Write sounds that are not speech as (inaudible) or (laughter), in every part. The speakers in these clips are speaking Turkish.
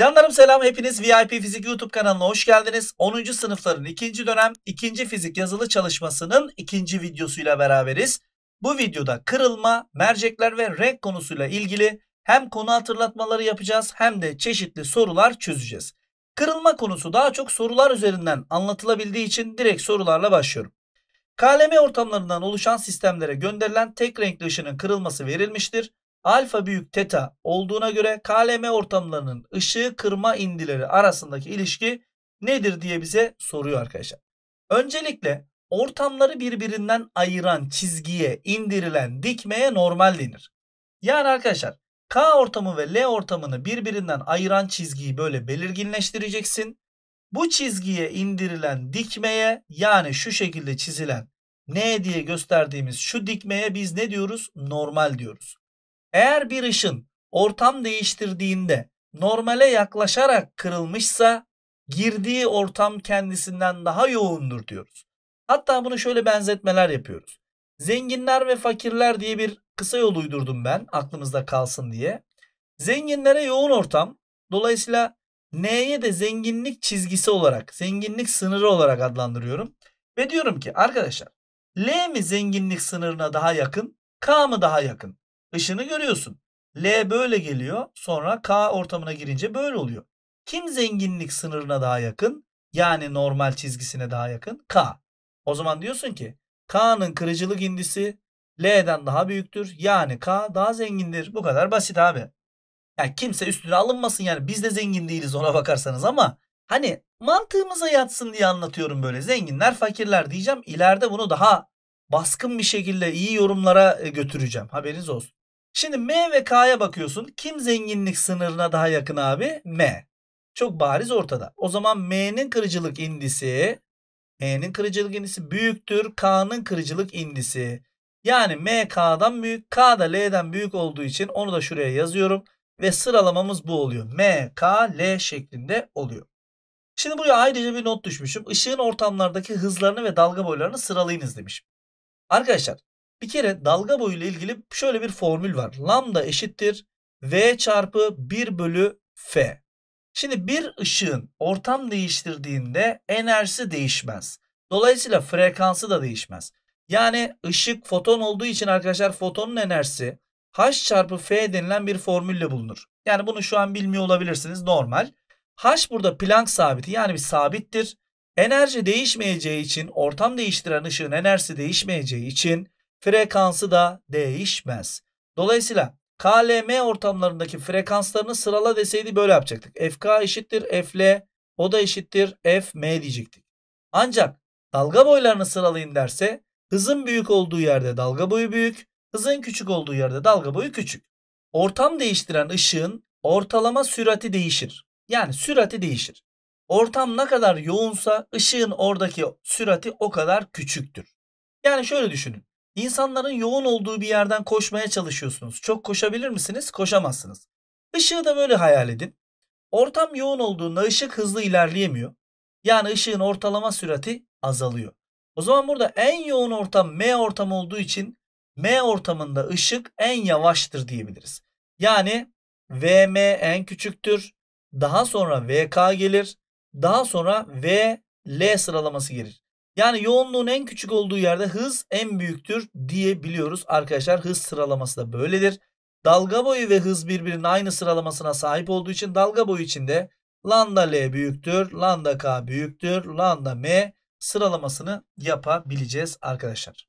Canlarım selam hepiniz VIP Fizik YouTube kanalına hoş geldiniz. 10. sınıfların 2. dönem 2. fizik yazılı çalışmasının 2. videosuyla beraberiz. Bu videoda kırılma, mercekler ve renk konusuyla ilgili hem konu hatırlatmaları yapacağız hem de çeşitli sorular çözeceğiz. Kırılma konusu daha çok sorular üzerinden anlatılabildiği için direkt sorularla başlıyorum. KLM ortamlarından oluşan sistemlere gönderilen tek renkli ışının kırılması verilmiştir alfa büyük teta olduğuna göre KLM ortamlarının ışığı kırma indileri arasındaki ilişki nedir diye bize soruyor arkadaşlar. Öncelikle ortamları birbirinden ayıran çizgiye indirilen dikmeye normal denir. Yani arkadaşlar K ortamı ve L ortamını birbirinden ayıran çizgiyi böyle belirginleştireceksin. Bu çizgiye indirilen dikmeye yani şu şekilde çizilen N diye gösterdiğimiz şu dikmeye biz ne diyoruz? Normal diyoruz. Eğer bir ışın ortam değiştirdiğinde normale yaklaşarak kırılmışsa girdiği ortam kendisinden daha yoğundur diyoruz. Hatta bunu şöyle benzetmeler yapıyoruz. Zenginler ve fakirler diye bir kısa yol uydurdum ben aklımızda kalsın diye. Zenginlere yoğun ortam dolayısıyla N'ye de zenginlik çizgisi olarak, zenginlik sınırı olarak adlandırıyorum. Ve diyorum ki arkadaşlar L mi zenginlik sınırına daha yakın, K mı daha yakın? ışını görüyorsun. L böyle geliyor. Sonra K ortamına girince böyle oluyor. Kim zenginlik sınırına daha yakın? Yani normal çizgisine daha yakın? K. O zaman diyorsun ki K'nın kırıcılık indisi L'den daha büyüktür. Yani K daha zengindir. Bu kadar basit abi. Yani kimse üstüne alınmasın yani biz de zengin değiliz ona bakarsanız ama hani mantığımıza yatsın diye anlatıyorum böyle. Zenginler fakirler diyeceğim. İleride bunu daha baskın bir şekilde iyi yorumlara e, götüreceğim. Haberiniz olsun. Şimdi M ve K'ya bakıyorsun. Kim zenginlik sınırına daha yakın abi? M. Çok bariz ortada. O zaman M'nin kırıcılık indisi M'nin kırıcılık indisi büyüktür K'nın kırıcılık indisi. Yani M K'dan büyük, K da L'den büyük olduğu için onu da şuraya yazıyorum ve sıralamamız bu oluyor. M, K, L şeklinde oluyor. Şimdi buraya ayrıca bir not düşmüşüm. Işığın ortamlardaki hızlarını ve dalga boylarını sıralayınız demişim. Arkadaşlar bir kere dalga boyu ile ilgili şöyle bir formül var. Lambda eşittir V çarpı 1 bölü F. Şimdi bir ışığın ortam değiştirdiğinde enerjisi değişmez. Dolayısıyla frekansı da değişmez. Yani ışık foton olduğu için arkadaşlar fotonun enerjisi H çarpı F denilen bir formülle bulunur. Yani bunu şu an bilmiyor olabilirsiniz normal. H burada Planck sabiti yani bir sabittir. Enerji değişmeyeceği için ortam değiştiren ışığın enerjisi değişmeyeceği için frekansı da değişmez. Dolayısıyla KLM ortamlarındaki frekanslarını sırala deseydi böyle yapacaktık. FK eşittir FL, o da eşittir FM diyecektik. Ancak dalga boylarını sıralayın derse hızın büyük olduğu yerde dalga boyu büyük, hızın küçük olduğu yerde dalga boyu küçük. Ortam değiştiren ışığın ortalama sürati değişir. Yani sürati değişir. Ortam ne kadar yoğunsa ışığın oradaki sürati o kadar küçüktür. Yani şöyle düşünün. İnsanların yoğun olduğu bir yerden koşmaya çalışıyorsunuz. Çok koşabilir misiniz? Koşamazsınız. Işığı da böyle hayal edin. Ortam yoğun olduğunda ışık hızlı ilerleyemiyor. Yani ışığın ortalama sürati azalıyor. O zaman burada en yoğun ortam M ortamı olduğu için M ortamında ışık en yavaştır diyebiliriz. Yani VM en küçüktür. Daha sonra VK gelir. Daha sonra VL sıralaması gelir. Yani yoğunluğun en küçük olduğu yerde hız en büyüktür diyebiliyoruz arkadaşlar. Hız sıralaması da böyledir. Dalga boyu ve hız birbirinin aynı sıralamasına sahip olduğu için dalga boyu içinde lambda L büyüktür, lambda K büyüktür, lambda M sıralamasını yapabileceğiz arkadaşlar.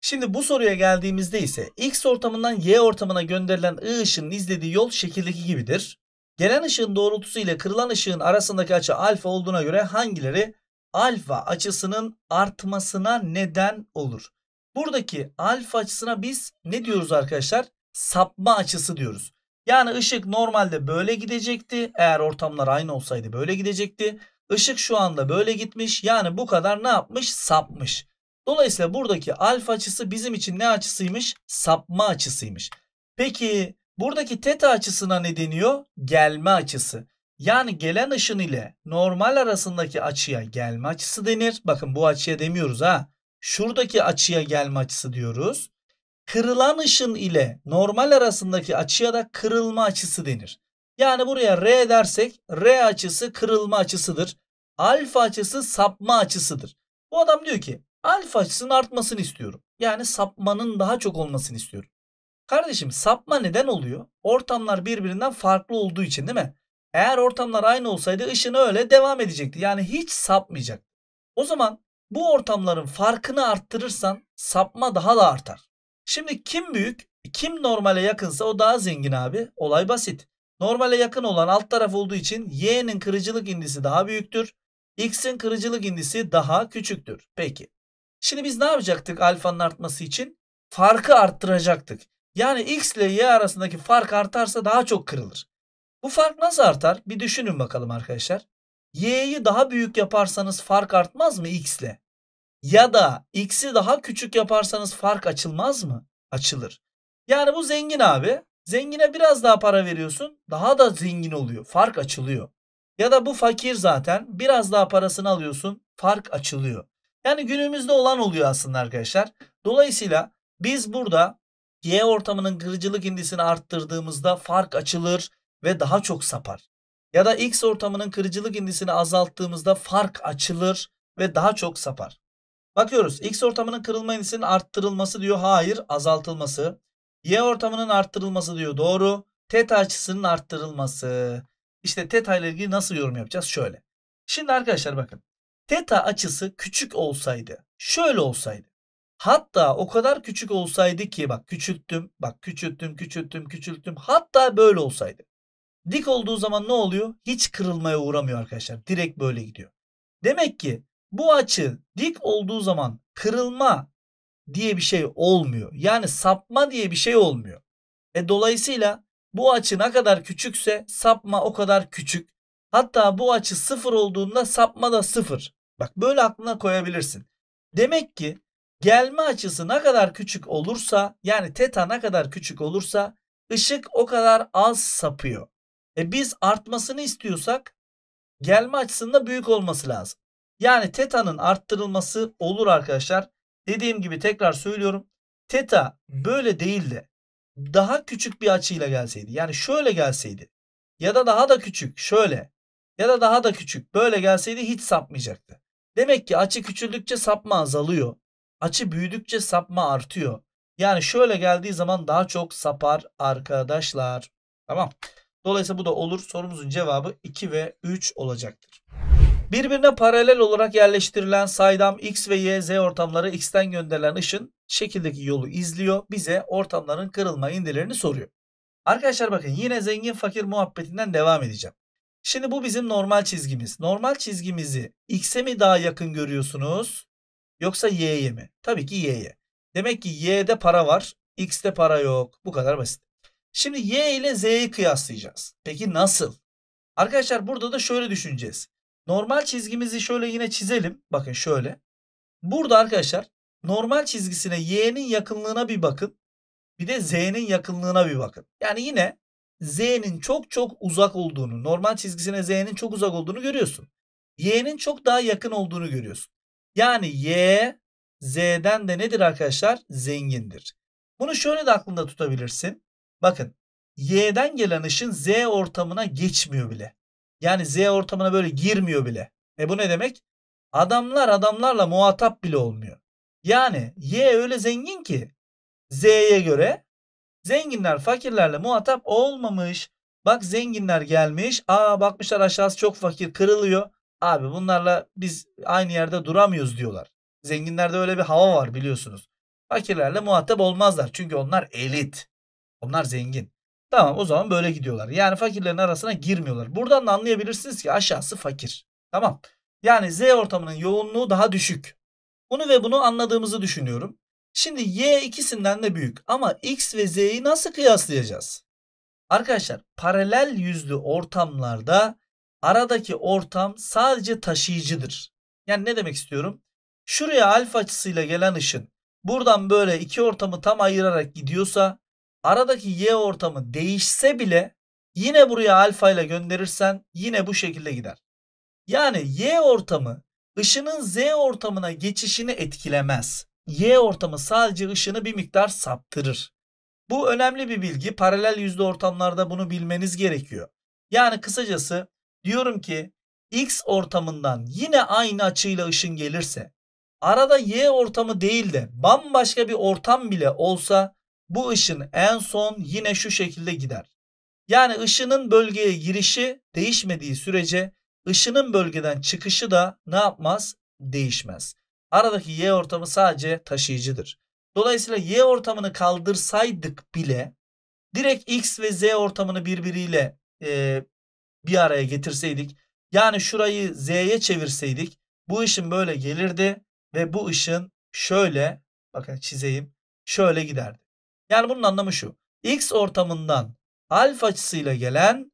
Şimdi bu soruya geldiğimizde ise X ortamından Y ortamına gönderilen I ışının izlediği yol şekildeki gibidir. Gelen ışığın doğrultusu ile kırılan ışığın arasındaki açı alfa olduğuna göre hangileri alfa açısının artmasına neden olur. Buradaki alfa açısına biz ne diyoruz arkadaşlar? Sapma açısı diyoruz. Yani ışık normalde böyle gidecekti. Eğer ortamlar aynı olsaydı böyle gidecekti. Işık şu anda böyle gitmiş. Yani bu kadar ne yapmış? Sapmış. Dolayısıyla buradaki alfa açısı bizim için ne açısıymış? Sapma açısıymış. Peki buradaki teta açısına ne deniyor? Gelme açısı. Yani gelen ışın ile normal arasındaki açıya gelme açısı denir. Bakın bu açıya demiyoruz ha. Şuradaki açıya gelme açısı diyoruz. Kırılan ışın ile normal arasındaki açıya da kırılma açısı denir. Yani buraya R dersek R açısı kırılma açısıdır. Alfa açısı sapma açısıdır. Bu adam diyor ki alfa açısının artmasını istiyorum. Yani sapmanın daha çok olmasını istiyorum. Kardeşim sapma neden oluyor? Ortamlar birbirinden farklı olduğu için değil mi? Eğer ortamlar aynı olsaydı ışın öyle devam edecekti. Yani hiç sapmayacak. O zaman bu ortamların farkını arttırırsan sapma daha da artar. Şimdi kim büyük, kim normale yakınsa o daha zengin abi. Olay basit. Normale yakın olan alt taraf olduğu için Y'nin kırıcılık indisi daha büyüktür. X'in kırıcılık indisi daha küçüktür. Peki. Şimdi biz ne yapacaktık alfanın artması için? Farkı arttıracaktık. Yani X ile Y arasındaki fark artarsa daha çok kırılır. Bu fark nasıl artar? Bir düşünün bakalım arkadaşlar. Y'yi daha büyük yaparsanız fark artmaz mı x ile? Ya da x'i daha küçük yaparsanız fark açılmaz mı? Açılır. Yani bu zengin abi. Zengine biraz daha para veriyorsun. Daha da zengin oluyor. Fark açılıyor. Ya da bu fakir zaten. Biraz daha parasını alıyorsun. Fark açılıyor. Yani günümüzde olan oluyor aslında arkadaşlar. Dolayısıyla biz burada Y ortamının kırıcılık indisini arttırdığımızda fark açılır ve daha çok sapar. Ya da X ortamının kırıcılık indisini azalttığımızda fark açılır ve daha çok sapar. Bakıyoruz X ortamının kırılma indisinin arttırılması diyor hayır azaltılması. Y ortamının arttırılması diyor doğru. Teta açısının arttırılması. İşte teta ile ilgili nasıl yorum yapacağız? Şöyle. Şimdi arkadaşlar bakın. Teta açısı küçük olsaydı, şöyle olsaydı. Hatta o kadar küçük olsaydı ki bak küçülttüm, bak küçülttüm, küçülttüm, küçülttüm. Hatta böyle olsaydı. Dik olduğu zaman ne oluyor? Hiç kırılmaya uğramıyor arkadaşlar. Direkt böyle gidiyor. Demek ki bu açı dik olduğu zaman kırılma diye bir şey olmuyor. Yani sapma diye bir şey olmuyor. E dolayısıyla bu açı ne kadar küçükse sapma o kadar küçük. Hatta bu açı sıfır olduğunda sapma da sıfır. Bak böyle aklına koyabilirsin. Demek ki gelme açısı ne kadar küçük olursa yani teta ne kadar küçük olursa ışık o kadar az sapıyor. E biz artmasını istiyorsak gelme açısında büyük olması lazım. Yani teta'nın arttırılması olur arkadaşlar. Dediğim gibi tekrar söylüyorum. Teta böyle değil de daha küçük bir açıyla gelseydi. Yani şöyle gelseydi. Ya da daha da küçük şöyle. Ya da daha da küçük böyle gelseydi hiç sapmayacaktı. Demek ki açı küçüldükçe sapma azalıyor. Açı büyüdükçe sapma artıyor. Yani şöyle geldiği zaman daha çok sapar arkadaşlar. Tamam. Dolayısıyla bu da olur. Sorumuzun cevabı 2 ve 3 olacaktır. Birbirine paralel olarak yerleştirilen saydam X ve Y, Z ortamları X'ten gönderilen ışın şekildeki yolu izliyor. Bize ortamların kırılma indilerini soruyor. Arkadaşlar bakın yine zengin fakir muhabbetinden devam edeceğim. Şimdi bu bizim normal çizgimiz. Normal çizgimizi X'e mi daha yakın görüyorsunuz yoksa Y'ye mi? Tabii ki Y'ye. Demek ki Y'de para var, X'te para yok. Bu kadar basit. Şimdi y ile z'yi kıyaslayacağız. Peki nasıl? Arkadaşlar burada da şöyle düşüneceğiz. Normal çizgimizi şöyle yine çizelim. Bakın şöyle. Burada arkadaşlar normal çizgisine y'nin yakınlığına bir bakın. Bir de z'nin yakınlığına bir bakın. Yani yine z'nin çok çok uzak olduğunu, normal çizgisine z'nin çok uzak olduğunu görüyorsun. y'nin çok daha yakın olduğunu görüyorsun. Yani y z'den de nedir arkadaşlar? Zengindir. Bunu şöyle de aklında tutabilirsin. Bakın Y'den gelen ışın Z ortamına geçmiyor bile. Yani Z ortamına böyle girmiyor bile. E bu ne demek? Adamlar adamlarla muhatap bile olmuyor. Yani Y öyle zengin ki Z'ye göre zenginler fakirlerle muhatap olmamış. Bak zenginler gelmiş. Aa bakmışlar aşağısı çok fakir kırılıyor. Abi bunlarla biz aynı yerde duramıyoruz diyorlar. Zenginlerde öyle bir hava var biliyorsunuz. Fakirlerle muhatap olmazlar. Çünkü onlar elit. Onlar zengin. Tamam o zaman böyle gidiyorlar. Yani fakirlerin arasına girmiyorlar. Buradan da anlayabilirsiniz ki aşağısı fakir. Tamam. Yani Z ortamının yoğunluğu daha düşük. Bunu ve bunu anladığımızı düşünüyorum. Şimdi Y ikisinden de büyük ama X ve Z'yi nasıl kıyaslayacağız? Arkadaşlar paralel yüzlü ortamlarda aradaki ortam sadece taşıyıcıdır. Yani ne demek istiyorum? Şuraya alfa açısıyla gelen ışın buradan böyle iki ortamı tam ayırarak gidiyorsa aradaki y ortamı değişse bile yine buraya alfa ile gönderirsen yine bu şekilde gider. Yani y ortamı ışının z ortamına geçişini etkilemez. Y ortamı sadece ışını bir miktar saptırır. Bu önemli bir bilgi. Paralel yüzde ortamlarda bunu bilmeniz gerekiyor. Yani kısacası diyorum ki x ortamından yine aynı açıyla ışın gelirse arada y ortamı değil de bambaşka bir ortam bile olsa bu ışın en son yine şu şekilde gider. Yani ışının bölgeye girişi değişmediği sürece ışının bölgeden çıkışı da ne yapmaz? Değişmez. Aradaki y ortamı sadece taşıyıcıdır. Dolayısıyla y ortamını kaldırsaydık bile direkt x ve z ortamını birbiriyle e, bir araya getirseydik yani şurayı z'ye çevirseydik bu ışın böyle gelirdi ve bu ışın şöyle bakın çizeyim şöyle giderdi. Yani bunun anlamı şu. X ortamından alfa açısıyla gelen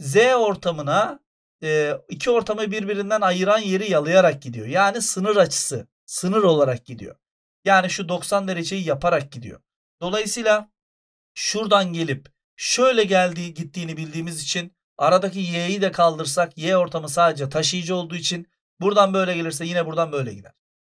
Z ortamına e, iki ortamı birbirinden ayıran yeri yalayarak gidiyor. Yani sınır açısı sınır olarak gidiyor. Yani şu 90 dereceyi yaparak gidiyor. Dolayısıyla şuradan gelip şöyle geldiği gittiğini bildiğimiz için aradaki y'yi de kaldırsak y ortamı sadece taşıyıcı olduğu için buradan böyle gelirse yine buradan böyle gider.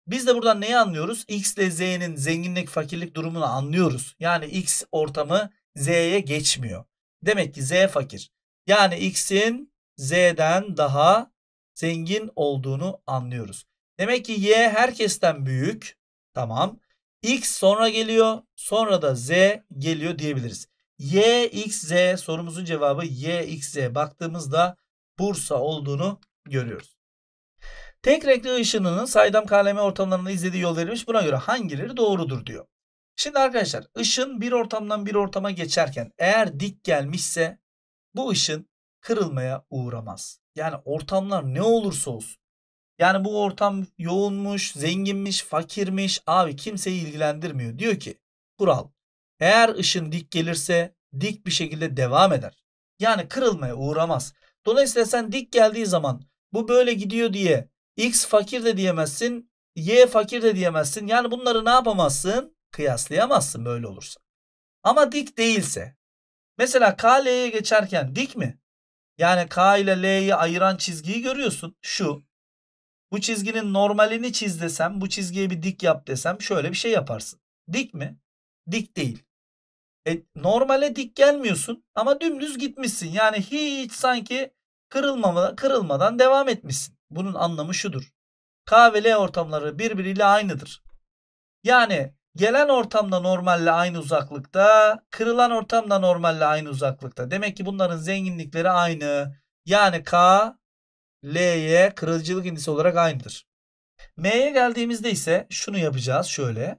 Biz de buradan neyi anlıyoruz? X ile Z'nin zenginlik fakirlik durumunu anlıyoruz. Yani X ortamı Z'ye geçmiyor. Demek ki Z fakir. Yani X'in Z'den daha zengin olduğunu anlıyoruz. Demek ki Y herkesten büyük. Tamam. X sonra geliyor. Sonra da Z geliyor diyebiliriz. Y, X, Z sorumuzun cevabı Y, X, Z. Baktığımızda Bursa olduğunu görüyoruz. Tek renkli ışınının saydam KLM ortamlarında izlediği yol verilmiş. Buna göre hangileri doğrudur diyor. Şimdi arkadaşlar ışın bir ortamdan bir ortama geçerken eğer dik gelmişse bu ışın kırılmaya uğramaz. Yani ortamlar ne olursa olsun. Yani bu ortam yoğunmuş, zenginmiş, fakirmiş abi kimseyi ilgilendirmiyor. Diyor ki kural eğer ışın dik gelirse dik bir şekilde devam eder. Yani kırılmaya uğramaz. Dolayısıyla sen dik geldiği zaman bu böyle gidiyor diye X fakir de diyemezsin. Y fakir de diyemezsin. Yani bunları ne yapamazsın? Kıyaslayamazsın böyle olursa. Ama dik değilse. Mesela K L'ye geçerken dik mi? Yani K ile L'yi ayıran çizgiyi görüyorsun. Şu. Bu çizginin normalini çiz desem, bu çizgiye bir dik yap desem şöyle bir şey yaparsın. Dik mi? Dik değil. E, normale dik gelmiyorsun ama dümdüz gitmişsin. Yani hiç sanki kırılmama, kırılmadan devam etmişsin. Bunun anlamı şudur. K ve L ortamları birbiriyle aynıdır. Yani gelen ortamda normalle aynı uzaklıkta, kırılan ortamda normalle aynı uzaklıkta. Demek ki bunların zenginlikleri aynı. Yani K, L'ye kırılıcılık indisi olarak aynıdır. M'ye geldiğimizde ise şunu yapacağız şöyle.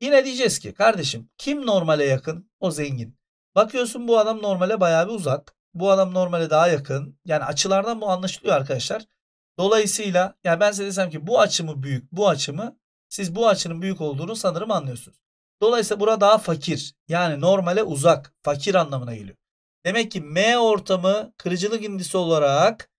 Yine diyeceğiz ki kardeşim kim normale yakın? O zengin. Bakıyorsun bu adam normale bayağı bir uzak. Bu adam normale daha yakın. Yani açılardan bu anlaşılıyor arkadaşlar. Dolayısıyla ya ben size desem ki bu açımı büyük, bu açımı siz bu açının büyük olduğunu sanırım anlıyorsunuz. Dolayısıyla bura daha fakir. Yani normale uzak, fakir anlamına geliyor. Demek ki M ortamı kırıcılık indisi olarak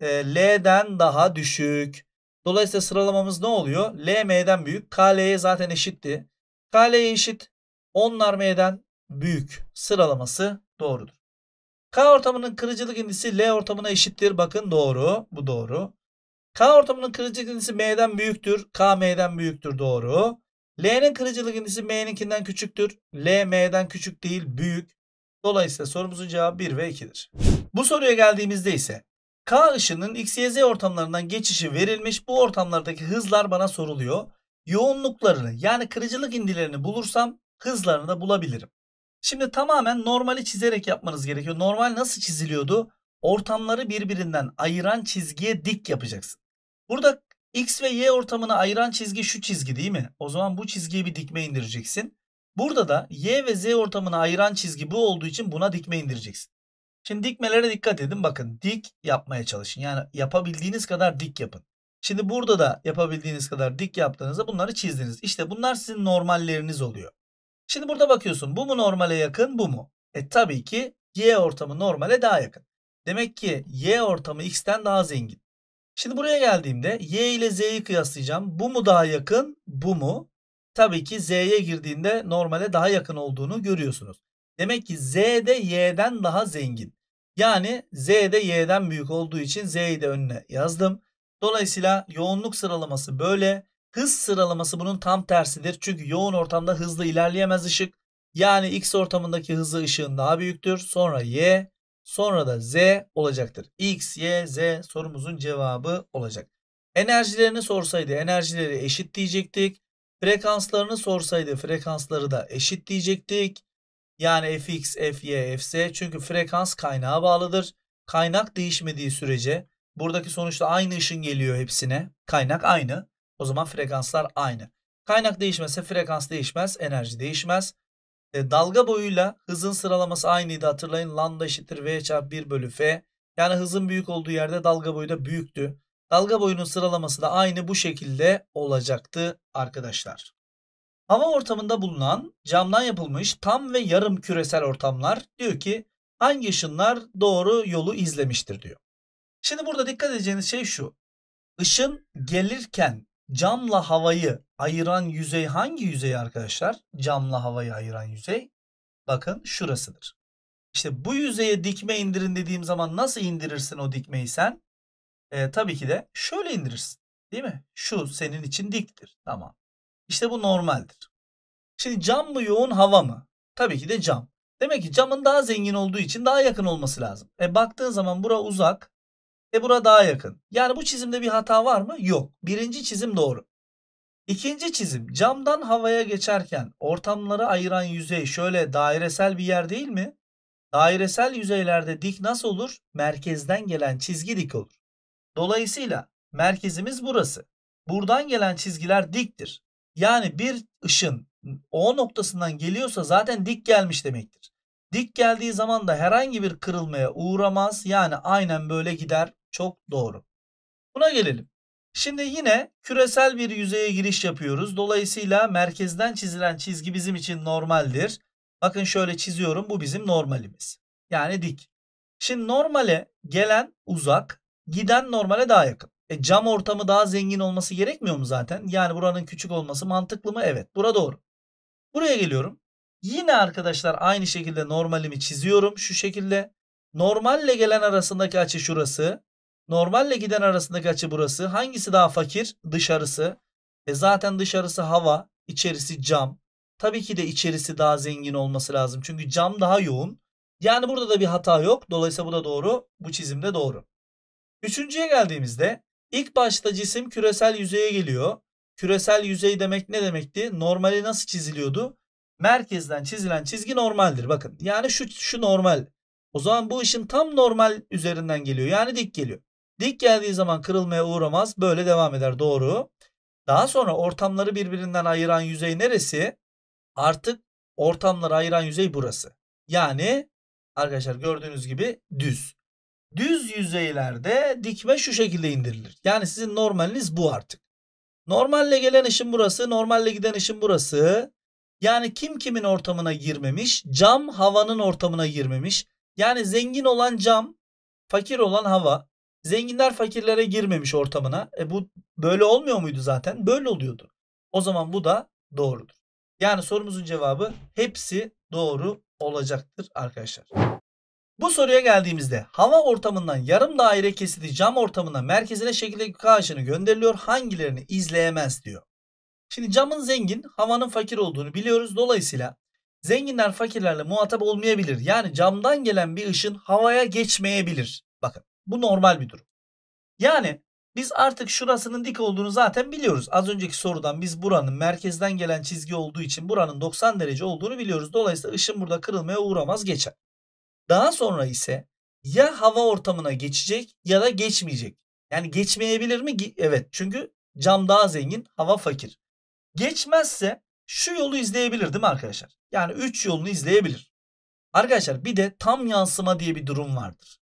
e, L'den daha düşük. Dolayısıyla sıralamamız ne oluyor? L M'den büyük. K L'ye zaten eşitti. K L'ye eşit. Onlar M'den büyük sıralaması doğrudur. K ortamının kırıcılık indisi L ortamına eşittir. Bakın doğru. Bu doğru. K ortamının kırıcılık indisi M'den büyüktür. K M'den büyüktür doğru. L'nin kırıcılık indisi M'ninkinden küçüktür. L M'den küçük değil büyük. Dolayısıyla sorumuzun cevabı 1 ve 2'dir. Bu soruya geldiğimizde ise K ışının X, Y, Z ortamlarından geçişi verilmiş. Bu ortamlardaki hızlar bana soruluyor. Yoğunluklarını yani kırıcılık indilerini bulursam hızlarını da bulabilirim. Şimdi tamamen normali çizerek yapmanız gerekiyor. Normal nasıl çiziliyordu? ortamları birbirinden ayıran çizgiye dik yapacaksın. Burada X ve Y ortamını ayıran çizgi şu çizgi değil mi? O zaman bu çizgiye bir dikme indireceksin. Burada da Y ve Z ortamını ayıran çizgi bu olduğu için buna dikme indireceksin. Şimdi dikmelere dikkat edin. Bakın dik yapmaya çalışın. Yani yapabildiğiniz kadar dik yapın. Şimdi burada da yapabildiğiniz kadar dik yaptığınızda bunları çizdiniz. İşte bunlar sizin normalleriniz oluyor. Şimdi burada bakıyorsun bu mu normale yakın bu mu? E tabii ki Y ortamı normale daha yakın. Demek ki y ortamı x'ten daha zengin. Şimdi buraya geldiğimde y ile z'yi kıyaslayacağım. Bu mu daha yakın, bu mu? Tabii ki z'ye girdiğinde normale daha yakın olduğunu görüyorsunuz. Demek ki z de y'den daha zengin. Yani z de y'den büyük olduğu için z'yi de önüne yazdım. Dolayısıyla yoğunluk sıralaması böyle. Hız sıralaması bunun tam tersidir. Çünkü yoğun ortamda hızlı ilerleyemez ışık. Yani x ortamındaki hızlı ışığın daha büyüktür. Sonra y, Sonra da Z olacaktır. X, Y, Z sorumuzun cevabı olacak. Enerjilerini sorsaydı enerjileri eşit diyecektik. Frekanslarını sorsaydı frekansları da eşit diyecektik. Yani fx, fy, fz çünkü frekans kaynağa bağlıdır. Kaynak değişmediği sürece buradaki sonuçta aynı ışın geliyor hepsine. Kaynak aynı. O zaman frekanslar aynı. Kaynak değişmezse frekans değişmez, enerji değişmez. E, dalga boyuyla hızın sıralaması aynıydı hatırlayın. Lambda eşittir V çarpı 1 bölü F. Yani hızın büyük olduğu yerde dalga boyu da büyüktü. Dalga boyunun sıralaması da aynı bu şekilde olacaktı arkadaşlar. Hava ortamında bulunan camdan yapılmış tam ve yarım küresel ortamlar diyor ki hangi ışınlar doğru yolu izlemiştir diyor. Şimdi burada dikkat edeceğiniz şey şu. Işın gelirken camla havayı ayıran yüzey hangi yüzey arkadaşlar? Camla havayı ayıran yüzey. Bakın şurasıdır. İşte bu yüzeye dikme indirin dediğim zaman nasıl indirirsin o dikmeyi sen? Ee, tabii ki de şöyle indirirsin. Değil mi? Şu senin için diktir. Tamam. İşte bu normaldir. Şimdi cam mı yoğun hava mı? Tabii ki de cam. Demek ki camın daha zengin olduğu için daha yakın olması lazım. E baktığın zaman bura uzak. E bura daha yakın. Yani bu çizimde bir hata var mı? Yok. Birinci çizim doğru. İkinci çizim camdan havaya geçerken ortamları ayıran yüzey şöyle dairesel bir yer değil mi? Dairesel yüzeylerde dik nasıl olur? Merkezden gelen çizgi dik olur. Dolayısıyla merkezimiz burası. Buradan gelen çizgiler diktir. Yani bir ışın O noktasından geliyorsa zaten dik gelmiş demektir. Dik geldiği zaman da herhangi bir kırılmaya uğramaz. Yani aynen böyle gider. Çok doğru. Buna gelelim. Şimdi yine küresel bir yüzeye giriş yapıyoruz. Dolayısıyla merkezden çizilen çizgi bizim için normaldir. Bakın şöyle çiziyorum. Bu bizim normalimiz. Yani dik. Şimdi normale gelen uzak, giden normale daha yakın. E cam ortamı daha zengin olması gerekmiyor mu zaten? Yani buranın küçük olması mantıklı mı? Evet. Bura doğru. Buraya geliyorum. Yine arkadaşlar aynı şekilde normalimi çiziyorum. Şu şekilde. Normalle gelen arasındaki açı şurası. Normalle giden arasındaki açı burası. Hangisi daha fakir? Dışarısı. E zaten dışarısı hava, içerisi cam. Tabii ki de içerisi daha zengin olması lazım. Çünkü cam daha yoğun. Yani burada da bir hata yok. Dolayısıyla bu da doğru. Bu çizimde doğru. Üçüncüye geldiğimizde ilk başta cisim küresel yüzeye geliyor. Küresel yüzey demek ne demekti? Normali nasıl çiziliyordu? Merkezden çizilen çizgi normaldir. Bakın yani şu, şu normal. O zaman bu ışın tam normal üzerinden geliyor. Yani dik geliyor. Dik geldiği zaman kırılmaya uğramaz. Böyle devam eder. Doğru. Daha sonra ortamları birbirinden ayıran yüzey neresi? Artık ortamları ayıran yüzey burası. Yani arkadaşlar gördüğünüz gibi düz. Düz yüzeylerde dikme şu şekilde indirilir. Yani sizin normaliniz bu artık. Normalle gelen ışın burası, normalle giden ışın burası. Yani kim kimin ortamına girmemiş? Cam havanın ortamına girmemiş. Yani zengin olan cam, fakir olan hava. Zenginler fakirlere girmemiş ortamına. E bu böyle olmuyor muydu zaten? Böyle oluyordu. O zaman bu da doğrudur. Yani sorumuzun cevabı hepsi doğru olacaktır arkadaşlar. Bu soruya geldiğimizde hava ortamından yarım daire kesiti cam ortamına merkezine şekildeki kağıçını gönderiliyor hangilerini izleyemez diyor. Şimdi camın zengin havanın fakir olduğunu biliyoruz. Dolayısıyla zenginler fakirlerle muhatap olmayabilir. Yani camdan gelen bir ışın havaya geçmeyebilir. Bu normal bir durum. Yani biz artık şurasının dik olduğunu zaten biliyoruz. Az önceki sorudan biz buranın merkezden gelen çizgi olduğu için buranın 90 derece olduğunu biliyoruz. Dolayısıyla ışın burada kırılmaya uğramaz geçer. Daha sonra ise ya hava ortamına geçecek ya da geçmeyecek. Yani geçmeyebilir mi? Evet çünkü cam daha zengin hava fakir. Geçmezse şu yolu izleyebilir değil mi arkadaşlar? Yani 3 yolunu izleyebilir. Arkadaşlar bir de tam yansıma diye bir durum vardır.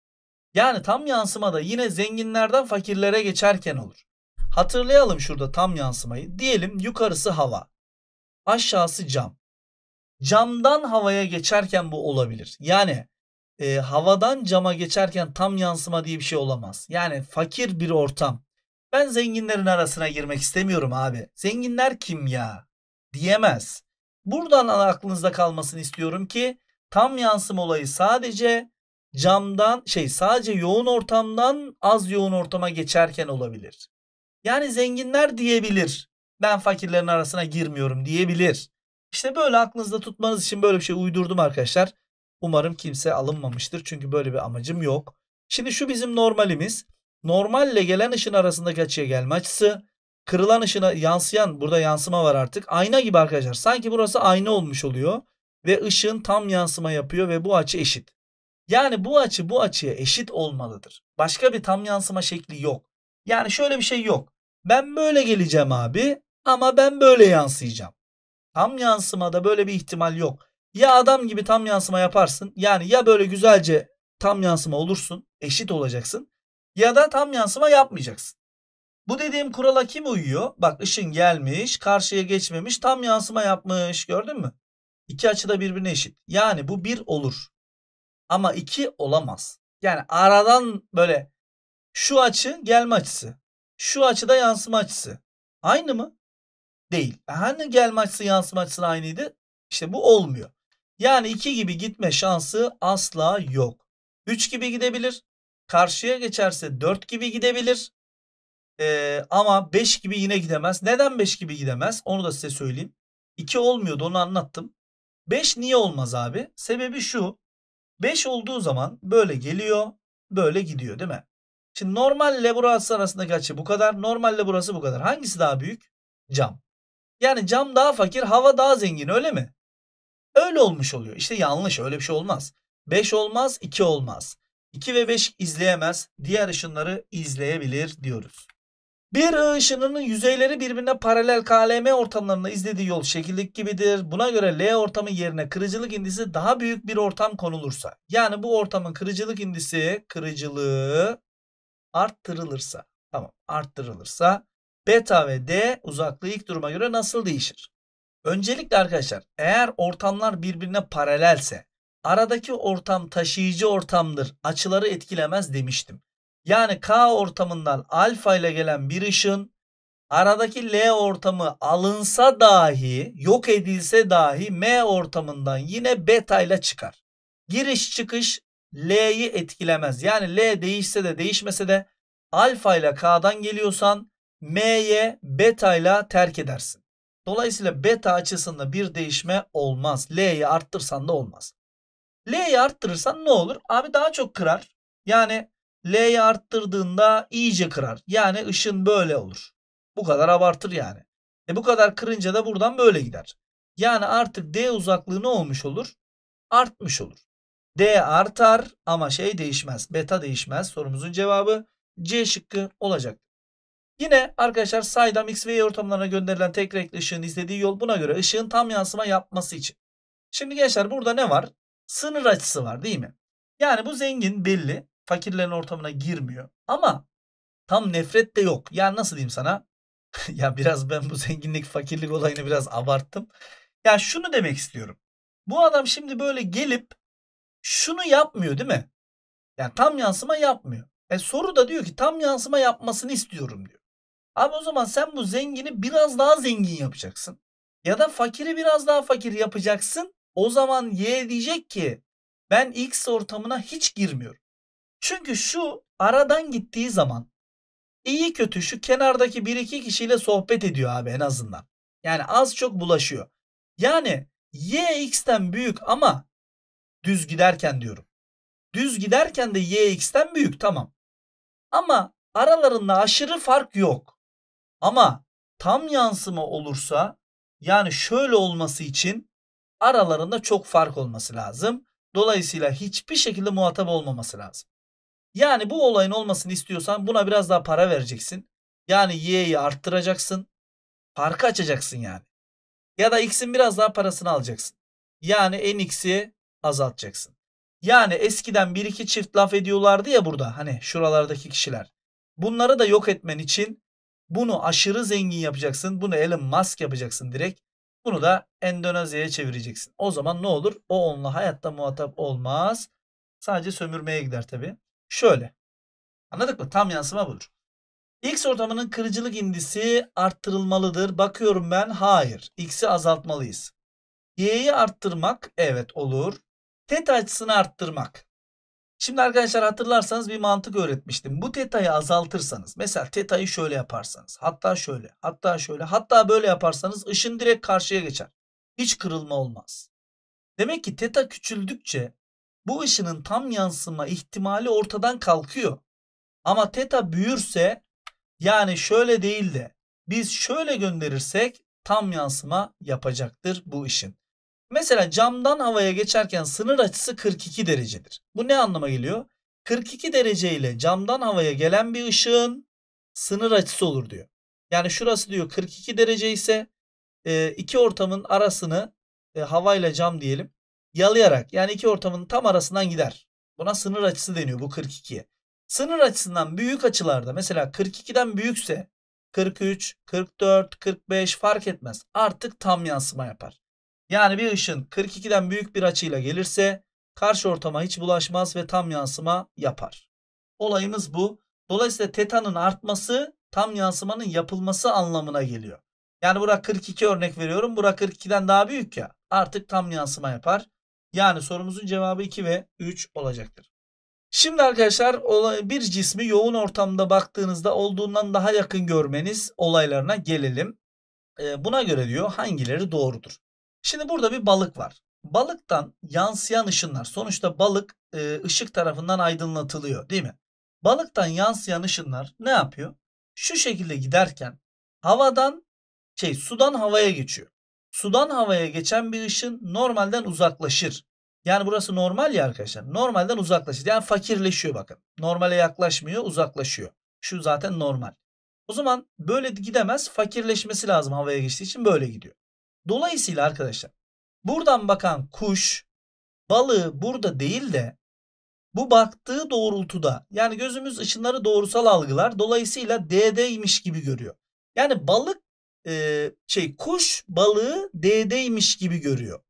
Yani tam yansıma da yine zenginlerden fakirlere geçerken olur. Hatırlayalım şurada tam yansımayı. Diyelim yukarısı hava. Aşağısı cam. Camdan havaya geçerken bu olabilir. Yani e, havadan cama geçerken tam yansıma diye bir şey olamaz. Yani fakir bir ortam. Ben zenginlerin arasına girmek istemiyorum abi. Zenginler kim ya? Diyemez. Buradan aklınızda kalmasını istiyorum ki tam yansıma olayı sadece camdan şey sadece yoğun ortamdan az yoğun ortama geçerken olabilir. Yani zenginler diyebilir. Ben fakirlerin arasına girmiyorum diyebilir. İşte böyle aklınızda tutmanız için böyle bir şey uydurdum arkadaşlar. Umarım kimse alınmamıştır. Çünkü böyle bir amacım yok. Şimdi şu bizim normalimiz. Normalle gelen ışın arasındaki açıya gelme açısı. Kırılan ışına yansıyan burada yansıma var artık. Ayna gibi arkadaşlar. Sanki burası ayna olmuş oluyor. Ve ışın tam yansıma yapıyor ve bu açı eşit. Yani bu açı bu açıya eşit olmalıdır. Başka bir tam yansıma şekli yok. Yani şöyle bir şey yok. Ben böyle geleceğim abi ama ben böyle yansıyacağım. Tam yansımada böyle bir ihtimal yok. Ya adam gibi tam yansıma yaparsın. Yani ya böyle güzelce tam yansıma olursun, eşit olacaksın ya da tam yansıma yapmayacaksın. Bu dediğim kurala kim uyuyor? Bak ışın gelmiş, karşıya geçmemiş, tam yansıma yapmış. Gördün mü? İki açı da birbirine eşit. Yani bu bir olur. Ama 2 olamaz. Yani aradan böyle şu açı gelme açısı. Şu açıda yansıma açısı. Aynı mı? Değil. Hani gelme açısı yansıma açısı aynıydı? İşte bu olmuyor. Yani 2 gibi gitme şansı asla yok. 3 gibi gidebilir. Karşıya geçerse 4 gibi gidebilir. Ee, ama 5 gibi yine gidemez. Neden 5 gibi gidemez? Onu da size söyleyeyim. 2 olmuyordu onu anlattım. 5 niye olmaz abi? Sebebi şu. 5 olduğu zaman böyle geliyor, böyle gidiyor değil mi? Şimdi normalle burası arasındaki açı bu kadar, normalle burası bu kadar. Hangisi daha büyük? Cam. Yani cam daha fakir, hava daha zengin öyle mi? Öyle olmuş oluyor. İşte yanlış öyle bir şey olmaz. 5 olmaz, 2 olmaz. 2 ve 5 izleyemez. Diğer ışınları izleyebilir diyoruz. Bir I ışınının yüzeyleri birbirine paralel KLM ortamlarında izlediği yol şekillik gibidir. Buna göre L ortamı yerine kırıcılık indisi daha büyük bir ortam konulursa. Yani bu ortamın kırıcılık indisi kırıcılığı arttırılırsa. Tamam arttırılırsa beta ve D uzaklığı ilk duruma göre nasıl değişir? Öncelikle arkadaşlar eğer ortamlar birbirine paralelse aradaki ortam taşıyıcı ortamdır açıları etkilemez demiştim. Yani K ortamından alfa ile gelen bir ışın aradaki L ortamı alınsa dahi yok edilse dahi M ortamından yine beta ile çıkar. Giriş çıkış L'yi etkilemez. Yani L değişse de değişmese de alfa ile K'dan geliyorsan M'ye beta ile terk edersin. Dolayısıyla beta açısında bir değişme olmaz. L'yi arttırsan da olmaz. L'yi arttırırsan ne olur? Abi daha çok kırar. Yani L'yi arttırdığında iyice kırar. Yani ışın böyle olur. Bu kadar abartır yani. E bu kadar kırınca da buradan böyle gider. Yani artık D uzaklığı ne olmuş olur? Artmış olur. D artar ama şey değişmez. Beta değişmez. Sorumuzun cevabı C şıkkı olacak. Yine arkadaşlar saydam X ve Y ortamlarına gönderilen tek renkli ışığın izlediği yol buna göre ışığın tam yansıma yapması için. Şimdi gençler burada ne var? Sınır açısı var değil mi? Yani bu zengin belli fakirlerin ortamına girmiyor. Ama tam nefret de yok. Ya nasıl diyeyim sana? (laughs) ya biraz ben bu zenginlik fakirlik olayını biraz abarttım. Ya şunu demek istiyorum. Bu adam şimdi böyle gelip şunu yapmıyor değil mi? Yani tam yansıma yapmıyor. E soru da diyor ki tam yansıma yapmasını istiyorum diyor. Abi o zaman sen bu zengini biraz daha zengin yapacaksın. Ya da fakiri biraz daha fakir yapacaksın. O zaman Y diyecek ki ben X ortamına hiç girmiyorum. Çünkü şu aradan gittiği zaman iyi kötü şu kenardaki bir iki kişiyle sohbet ediyor abi en azından. Yani az çok bulaşıyor. Yani y x'ten büyük ama düz giderken diyorum. Düz giderken de y x'ten büyük tamam. Ama aralarında aşırı fark yok. Ama tam yansıma olursa yani şöyle olması için aralarında çok fark olması lazım. Dolayısıyla hiçbir şekilde muhatap olmaması lazım. Yani bu olayın olmasını istiyorsan buna biraz daha para vereceksin. Yani y'yi arttıracaksın. Farkı açacaksın yani. Ya da x'in biraz daha parasını alacaksın. Yani nx'i azaltacaksın. Yani eskiden bir iki çift laf ediyorlardı ya burada hani şuralardaki kişiler. Bunları da yok etmen için bunu aşırı zengin yapacaksın. Bunu Elon Musk yapacaksın direkt. Bunu da Endonezya'ya çevireceksin. O zaman ne olur? O onunla hayatta muhatap olmaz. Sadece sömürmeye gider tabii. Şöyle. Anladık mı? Tam yansıma budur. X ortamının kırıcılık indisi arttırılmalıdır. Bakıyorum ben hayır. X'i azaltmalıyız. Y'yi arttırmak evet olur. Teta açısını arttırmak. Şimdi arkadaşlar hatırlarsanız bir mantık öğretmiştim. Bu teta'yı azaltırsanız mesela teta'yı şöyle yaparsanız hatta şöyle hatta şöyle hatta böyle yaparsanız ışın direkt karşıya geçer. Hiç kırılma olmaz. Demek ki teta küçüldükçe bu ışının tam yansıma ihtimali ortadan kalkıyor. Ama teta büyürse yani şöyle değil de biz şöyle gönderirsek tam yansıma yapacaktır bu ışın. Mesela camdan havaya geçerken sınır açısı 42 derecedir. Bu ne anlama geliyor? 42 derece ile camdan havaya gelen bir ışığın sınır açısı olur diyor. Yani şurası diyor 42 derece ise e, iki ortamın arasını e, havayla cam diyelim yalayarak yani iki ortamın tam arasından gider. Buna sınır açısı deniyor bu 42'ye. Sınır açısından büyük açılarda mesela 42'den büyükse 43, 44, 45 fark etmez. Artık tam yansıma yapar. Yani bir ışın 42'den büyük bir açıyla gelirse karşı ortama hiç bulaşmaz ve tam yansıma yapar. Olayımız bu. Dolayısıyla tetanın artması tam yansımanın yapılması anlamına geliyor. Yani bura 42 örnek veriyorum. Bura 42'den daha büyük ya. Artık tam yansıma yapar. Yani sorumuzun cevabı 2 ve 3 olacaktır. Şimdi arkadaşlar bir cismi yoğun ortamda baktığınızda olduğundan daha yakın görmeniz olaylarına gelelim. Ee, buna göre diyor hangileri doğrudur. Şimdi burada bir balık var. Balıktan yansıyan ışınlar sonuçta balık e, ışık tarafından aydınlatılıyor değil mi? Balıktan yansıyan ışınlar ne yapıyor? Şu şekilde giderken havadan şey sudan havaya geçiyor sudan havaya geçen bir ışın normalden uzaklaşır. Yani burası normal ya arkadaşlar. Normalden uzaklaşır. Yani fakirleşiyor bakın. Normale yaklaşmıyor, uzaklaşıyor. Şu zaten normal. O zaman böyle gidemez. Fakirleşmesi lazım havaya geçtiği için böyle gidiyor. Dolayısıyla arkadaşlar buradan bakan kuş balığı burada değil de bu baktığı doğrultuda yani gözümüz ışınları doğrusal algılar dolayısıyla D'deymiş gibi görüyor. Yani balık e, şey kuş balığı D'deymiş gibi görüyor.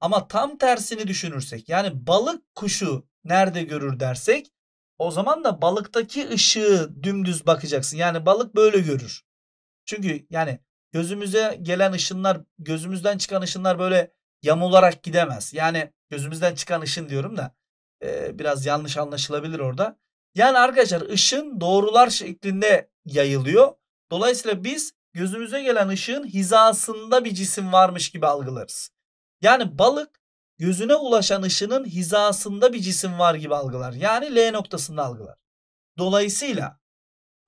Ama tam tersini düşünürsek yani balık kuşu nerede görür dersek o zaman da balıktaki ışığı dümdüz bakacaksın. Yani balık böyle görür. Çünkü yani gözümüze gelen ışınlar gözümüzden çıkan ışınlar böyle yamularak gidemez. Yani gözümüzden çıkan ışın diyorum da e, biraz yanlış anlaşılabilir orada. Yani arkadaşlar ışın doğrular şeklinde yayılıyor. Dolayısıyla biz gözümüze gelen ışığın hizasında bir cisim varmış gibi algılarız. Yani balık gözüne ulaşan ışının hizasında bir cisim var gibi algılar. Yani L noktasında algılar. Dolayısıyla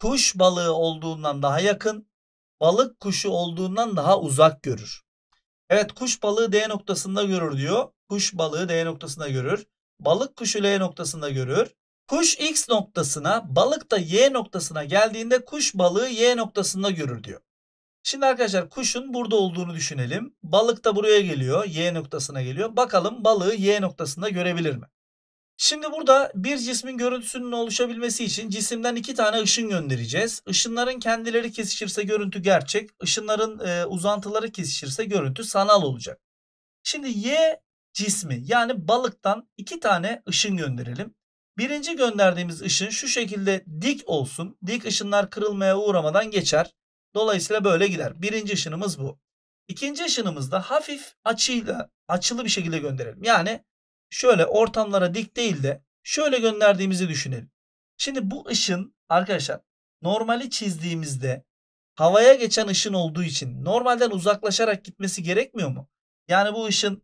kuş balığı olduğundan daha yakın, balık kuşu olduğundan daha uzak görür. Evet kuş balığı D noktasında görür diyor. Kuş balığı D noktasında görür. Balık kuşu L noktasında görür. Kuş X noktasına, balık da Y noktasına geldiğinde kuş balığı Y noktasında görür diyor. Şimdi arkadaşlar kuşun burada olduğunu düşünelim. Balık da buraya geliyor. Y noktasına geliyor. Bakalım balığı Y noktasında görebilir mi? Şimdi burada bir cismin görüntüsünün oluşabilmesi için cisimden iki tane ışın göndereceğiz. Işınların kendileri kesişirse görüntü gerçek. Işınların e, uzantıları kesişirse görüntü sanal olacak. Şimdi Y cismi yani balıktan iki tane ışın gönderelim. Birinci gönderdiğimiz ışın şu şekilde dik olsun. Dik ışınlar kırılmaya uğramadan geçer. Dolayısıyla böyle gider. Birinci ışınımız bu. İkinci ışınımızda hafif açıyla açılı bir şekilde gönderelim. Yani şöyle ortamlara dik değil de şöyle gönderdiğimizi düşünelim. Şimdi bu ışın arkadaşlar normali çizdiğimizde havaya geçen ışın olduğu için normalden uzaklaşarak gitmesi gerekmiyor mu? Yani bu ışın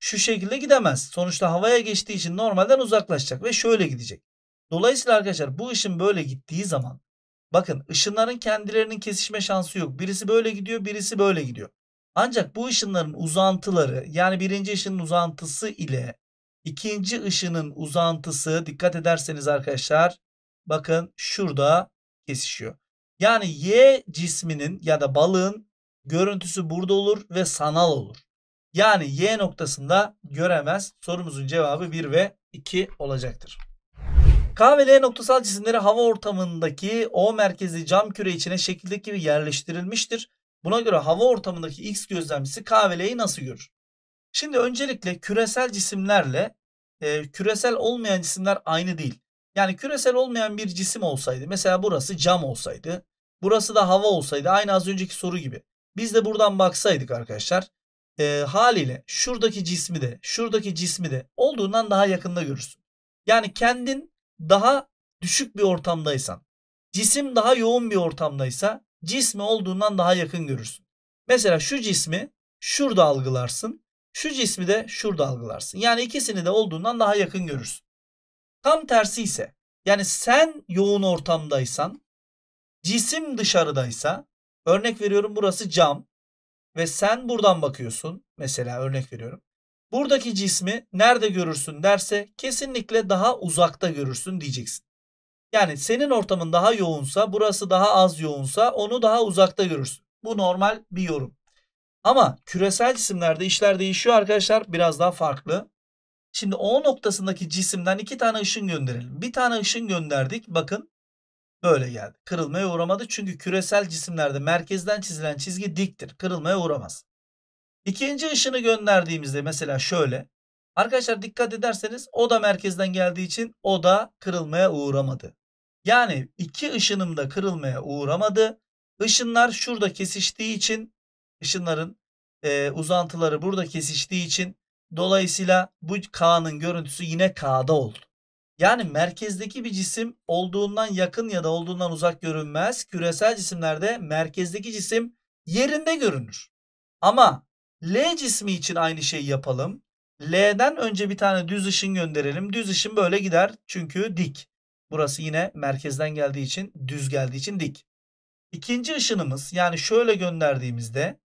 şu şekilde gidemez. Sonuçta havaya geçtiği için normalden uzaklaşacak ve şöyle gidecek. Dolayısıyla arkadaşlar bu ışın böyle gittiği zaman Bakın ışınların kendilerinin kesişme şansı yok. Birisi böyle gidiyor, birisi böyle gidiyor. Ancak bu ışınların uzantıları yani birinci ışının uzantısı ile ikinci ışının uzantısı dikkat ederseniz arkadaşlar bakın şurada kesişiyor. Yani Y cisminin ya da balığın görüntüsü burada olur ve sanal olur. Yani Y noktasında göremez. Sorumuzun cevabı 1 ve 2 olacaktır. K ve L noktasal cisimleri hava ortamındaki O merkezli cam küre içine şekildeki gibi yerleştirilmiştir. Buna göre hava ortamındaki X gözlemcisi K ve L'yi nasıl görür? Şimdi öncelikle küresel cisimlerle e, küresel olmayan cisimler aynı değil. Yani küresel olmayan bir cisim olsaydı mesela burası cam olsaydı burası da hava olsaydı aynı az önceki soru gibi. Biz de buradan baksaydık arkadaşlar e, haliyle şuradaki cismi de şuradaki cismi de olduğundan daha yakında görürsün. Yani kendin daha düşük bir ortamdaysan, cisim daha yoğun bir ortamdaysa cismi olduğundan daha yakın görürsün. Mesela şu cismi şurada algılarsın, şu cismi de şurada algılarsın. Yani ikisini de olduğundan daha yakın görürsün. Tam tersi ise yani sen yoğun ortamdaysan, cisim dışarıdaysa, örnek veriyorum burası cam ve sen buradan bakıyorsun. Mesela örnek veriyorum buradaki cismi nerede görürsün derse kesinlikle daha uzakta görürsün diyeceksin. Yani senin ortamın daha yoğunsa burası daha az yoğunsa onu daha uzakta görürsün. Bu normal bir yorum. Ama küresel cisimlerde işler değişiyor arkadaşlar biraz daha farklı. Şimdi O noktasındaki cisimden iki tane ışın gönderelim. Bir tane ışın gönderdik bakın böyle geldi. Kırılmaya uğramadı çünkü küresel cisimlerde merkezden çizilen çizgi diktir. Kırılmaya uğramaz. İkinci ışını gönderdiğimizde mesela şöyle. Arkadaşlar dikkat ederseniz o da merkezden geldiği için o da kırılmaya uğramadı. Yani iki ışınım da kırılmaya uğramadı. Işınlar şurada kesiştiği için ışınların e, uzantıları burada kesiştiği için dolayısıyla bu K'nın görüntüsü yine K'da oldu. Yani merkezdeki bir cisim olduğundan yakın ya da olduğundan uzak görünmez. Küresel cisimlerde merkezdeki cisim yerinde görünür. Ama L cismi için aynı şeyi yapalım. L'den önce bir tane düz ışın gönderelim. Düz ışın böyle gider çünkü dik. Burası yine merkezden geldiği için düz geldiği için dik. İkinci ışınımız yani şöyle gönderdiğimizde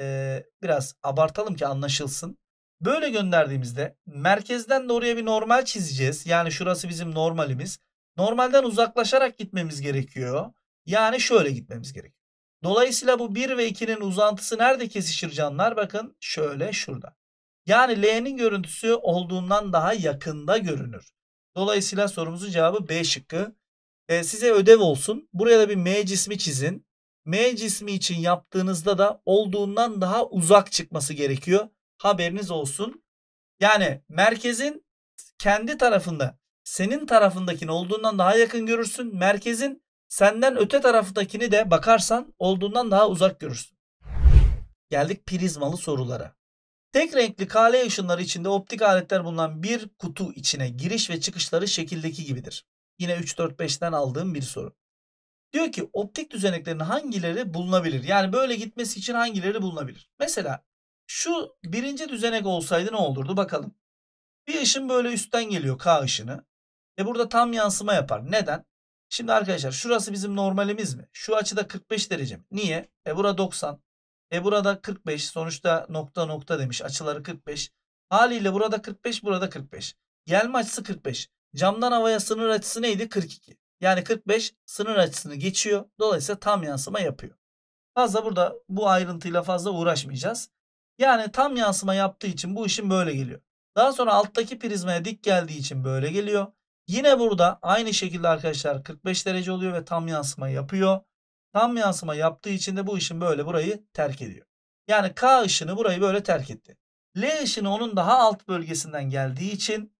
e, biraz abartalım ki anlaşılsın. Böyle gönderdiğimizde merkezden de oraya bir normal çizeceğiz. Yani şurası bizim normalimiz. Normalden uzaklaşarak gitmemiz gerekiyor. Yani şöyle gitmemiz gerekiyor. Dolayısıyla bu 1 ve 2'nin uzantısı nerede kesişir canlar? Bakın şöyle şurada. Yani L'nin görüntüsü olduğundan daha yakında görünür. Dolayısıyla sorumuzun cevabı B şıkkı. E, size ödev olsun. Buraya da bir M cismi çizin. M cismi için yaptığınızda da olduğundan daha uzak çıkması gerekiyor. Haberiniz olsun. Yani merkezin kendi tarafında senin tarafındakini olduğundan daha yakın görürsün. Merkezin Senden öte taraftakini de bakarsan olduğundan daha uzak görürsün. Geldik prizmalı sorulara. Tek renkli kale ışınları içinde optik aletler bulunan bir kutu içine giriş ve çıkışları şekildeki gibidir. Yine 3-4-5'ten aldığım bir soru. Diyor ki optik düzeneklerin hangileri bulunabilir? Yani böyle gitmesi için hangileri bulunabilir? Mesela şu birinci düzenek olsaydı ne olurdu bakalım. Bir ışın böyle üstten geliyor K ışını. E burada tam yansıma yapar. Neden? Şimdi arkadaşlar şurası bizim normalimiz mi? Şu açıda 45 derece mi? Niye? E bura 90. E burada 45. Sonuçta nokta nokta demiş. Açıları 45. Haliyle burada 45 burada 45. Gelme açısı 45. Camdan havaya sınır açısı neydi? 42. Yani 45 sınır açısını geçiyor. Dolayısıyla tam yansıma yapıyor. Fazla burada bu ayrıntıyla fazla uğraşmayacağız. Yani tam yansıma yaptığı için bu işin böyle geliyor. Daha sonra alttaki prizmaya dik geldiği için böyle geliyor. Yine burada aynı şekilde arkadaşlar 45 derece oluyor ve tam yansıma yapıyor. Tam yansıma yaptığı için de bu ışın böyle burayı terk ediyor. Yani K ışını burayı böyle terk etti. L ışını onun daha alt bölgesinden geldiği için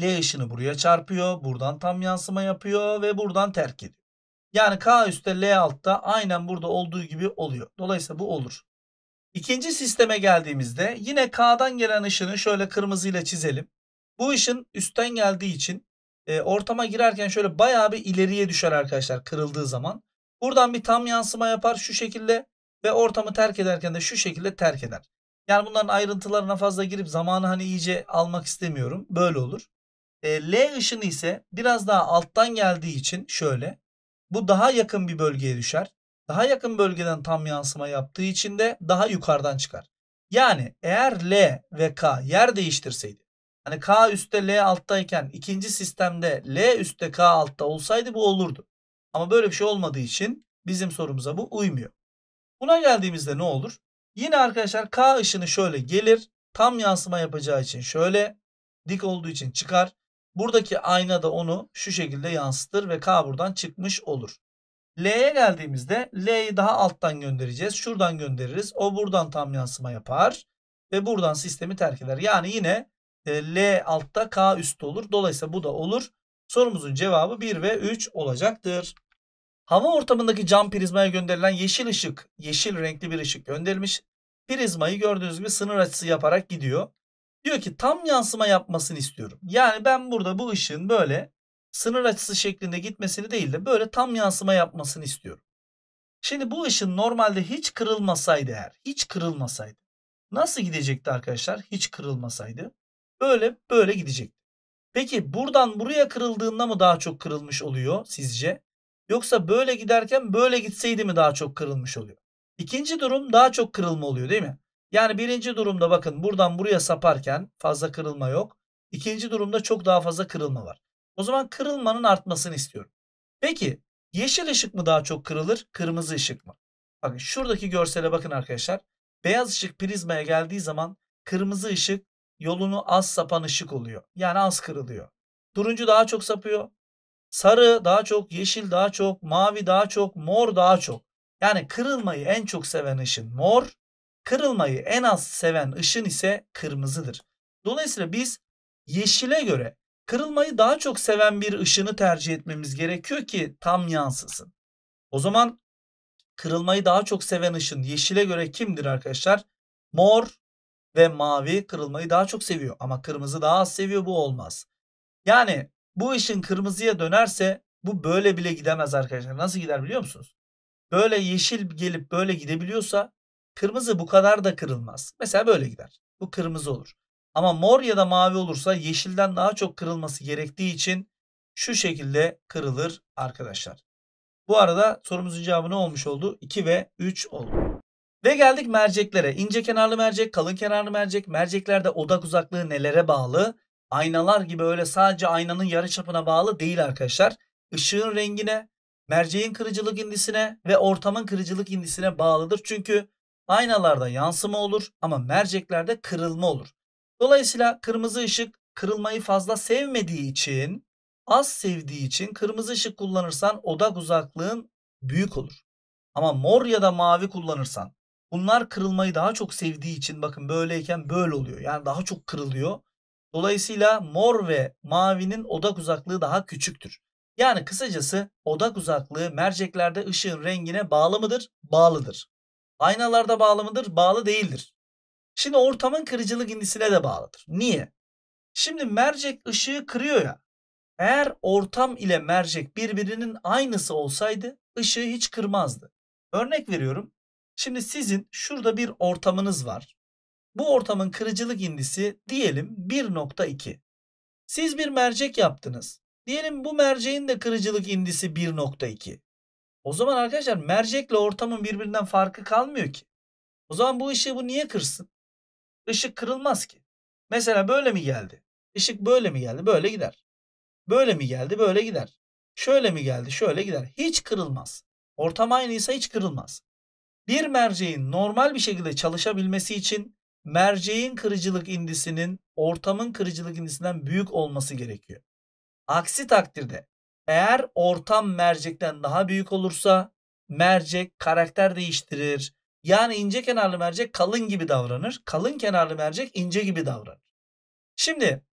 L ışını buraya çarpıyor. Buradan tam yansıma yapıyor ve buradan terk ediyor. Yani K üstte L altta aynen burada olduğu gibi oluyor. Dolayısıyla bu olur. İkinci sisteme geldiğimizde yine K'dan gelen ışını şöyle kırmızıyla çizelim. Bu ışın üstten geldiği için e, ortama girerken şöyle bayağı bir ileriye düşer arkadaşlar kırıldığı zaman. Buradan bir tam yansıma yapar şu şekilde ve ortamı terk ederken de şu şekilde terk eder. Yani bunların ayrıntılarına fazla girip zamanı hani iyice almak istemiyorum. Böyle olur. E, L ışını ise biraz daha alttan geldiği için şöyle. Bu daha yakın bir bölgeye düşer. Daha yakın bölgeden tam yansıma yaptığı için de daha yukarıdan çıkar. Yani eğer L ve K yer değiştirseydi Hani K üstte L alttayken ikinci sistemde L üstte K altta olsaydı bu olurdu. Ama böyle bir şey olmadığı için bizim sorumuza bu uymuyor. Buna geldiğimizde ne olur? Yine arkadaşlar K ışını şöyle gelir. Tam yansıma yapacağı için şöyle dik olduğu için çıkar. Buradaki ayna da onu şu şekilde yansıtır ve K buradan çıkmış olur. L'ye geldiğimizde L'yi daha alttan göndereceğiz. Şuradan göndeririz. O buradan tam yansıma yapar. Ve buradan sistemi terk eder. Yani yine e, L altta K üstte olur. Dolayısıyla bu da olur. Sorumuzun cevabı 1 ve 3 olacaktır. Hava ortamındaki cam prizmaya gönderilen yeşil ışık, yeşil renkli bir ışık gönderilmiş. Prizmayı gördüğünüz gibi sınır açısı yaparak gidiyor. Diyor ki tam yansıma yapmasını istiyorum. Yani ben burada bu ışığın böyle sınır açısı şeklinde gitmesini değil de böyle tam yansıma yapmasını istiyorum. Şimdi bu ışın normalde hiç kırılmasaydı eğer, hiç kırılmasaydı. Nasıl gidecekti arkadaşlar hiç kırılmasaydı? Böyle böyle gidecek. Peki buradan buraya kırıldığında mı daha çok kırılmış oluyor sizce? Yoksa böyle giderken böyle gitseydi mi daha çok kırılmış oluyor? İkinci durum daha çok kırılma oluyor değil mi? Yani birinci durumda bakın buradan buraya saparken fazla kırılma yok. İkinci durumda çok daha fazla kırılma var. O zaman kırılmanın artmasını istiyorum. Peki yeşil ışık mı daha çok kırılır, kırmızı ışık mı? Bakın şuradaki görsele bakın arkadaşlar. Beyaz ışık prizmaya geldiği zaman kırmızı ışık yolunu az sapan ışık oluyor. Yani az kırılıyor. Turuncu daha çok sapıyor. Sarı daha çok, yeşil daha çok, mavi daha çok, mor daha çok. Yani kırılmayı en çok seven ışın mor, kırılmayı en az seven ışın ise kırmızıdır. Dolayısıyla biz yeşile göre kırılmayı daha çok seven bir ışını tercih etmemiz gerekiyor ki tam yansısın. O zaman kırılmayı daha çok seven ışın yeşile göre kimdir arkadaşlar? Mor, ve mavi kırılmayı daha çok seviyor. Ama kırmızı daha az seviyor bu olmaz. Yani bu işin kırmızıya dönerse bu böyle bile gidemez arkadaşlar. Nasıl gider biliyor musunuz? Böyle yeşil gelip böyle gidebiliyorsa kırmızı bu kadar da kırılmaz. Mesela böyle gider. Bu kırmızı olur. Ama mor ya da mavi olursa yeşilden daha çok kırılması gerektiği için şu şekilde kırılır arkadaşlar. Bu arada sorumuzun cevabı ne olmuş oldu? 2 ve 3 oldu. Ve geldik merceklere. İnce kenarlı mercek, kalın kenarlı mercek. Merceklerde odak uzaklığı nelere bağlı? Aynalar gibi öyle sadece aynanın yarıçapına bağlı değil arkadaşlar. Işığın rengine, merceğin kırıcılık indisine ve ortamın kırıcılık indisine bağlıdır. Çünkü aynalarda yansıma olur ama merceklerde kırılma olur. Dolayısıyla kırmızı ışık kırılmayı fazla sevmediği için, az sevdiği için kırmızı ışık kullanırsan odak uzaklığın büyük olur. Ama mor ya da mavi kullanırsan Bunlar kırılmayı daha çok sevdiği için bakın böyleyken böyle oluyor. Yani daha çok kırılıyor. Dolayısıyla mor ve mavinin odak uzaklığı daha küçüktür. Yani kısacası odak uzaklığı merceklerde ışığın rengine bağlı mıdır? Bağlıdır. Aynalarda bağlı mıdır? Bağlı değildir. Şimdi ortamın kırıcılık indisine de bağlıdır. Niye? Şimdi mercek ışığı kırıyor ya. Eğer ortam ile mercek birbirinin aynısı olsaydı ışığı hiç kırmazdı. Örnek veriyorum. Şimdi sizin şurada bir ortamınız var. Bu ortamın kırıcılık indisi diyelim 1.2. Siz bir mercek yaptınız. Diyelim bu merceğin de kırıcılık indisi 1.2. O zaman arkadaşlar mercekle ortamın birbirinden farkı kalmıyor ki. O zaman bu ışığı bu niye kırsın? Işık kırılmaz ki. Mesela böyle mi geldi? Işık böyle mi geldi? Böyle gider. Böyle mi geldi? Böyle gider. Şöyle mi geldi? Şöyle gider. Hiç kırılmaz. Ortam aynıysa hiç kırılmaz. Bir merceğin normal bir şekilde çalışabilmesi için merceğin kırıcılık indisinin ortamın kırıcılık indisinden büyük olması gerekiyor. Aksi takdirde eğer ortam mercekten daha büyük olursa mercek karakter değiştirir. Yani ince kenarlı mercek kalın gibi davranır. Kalın kenarlı mercek ince gibi davranır. Şimdi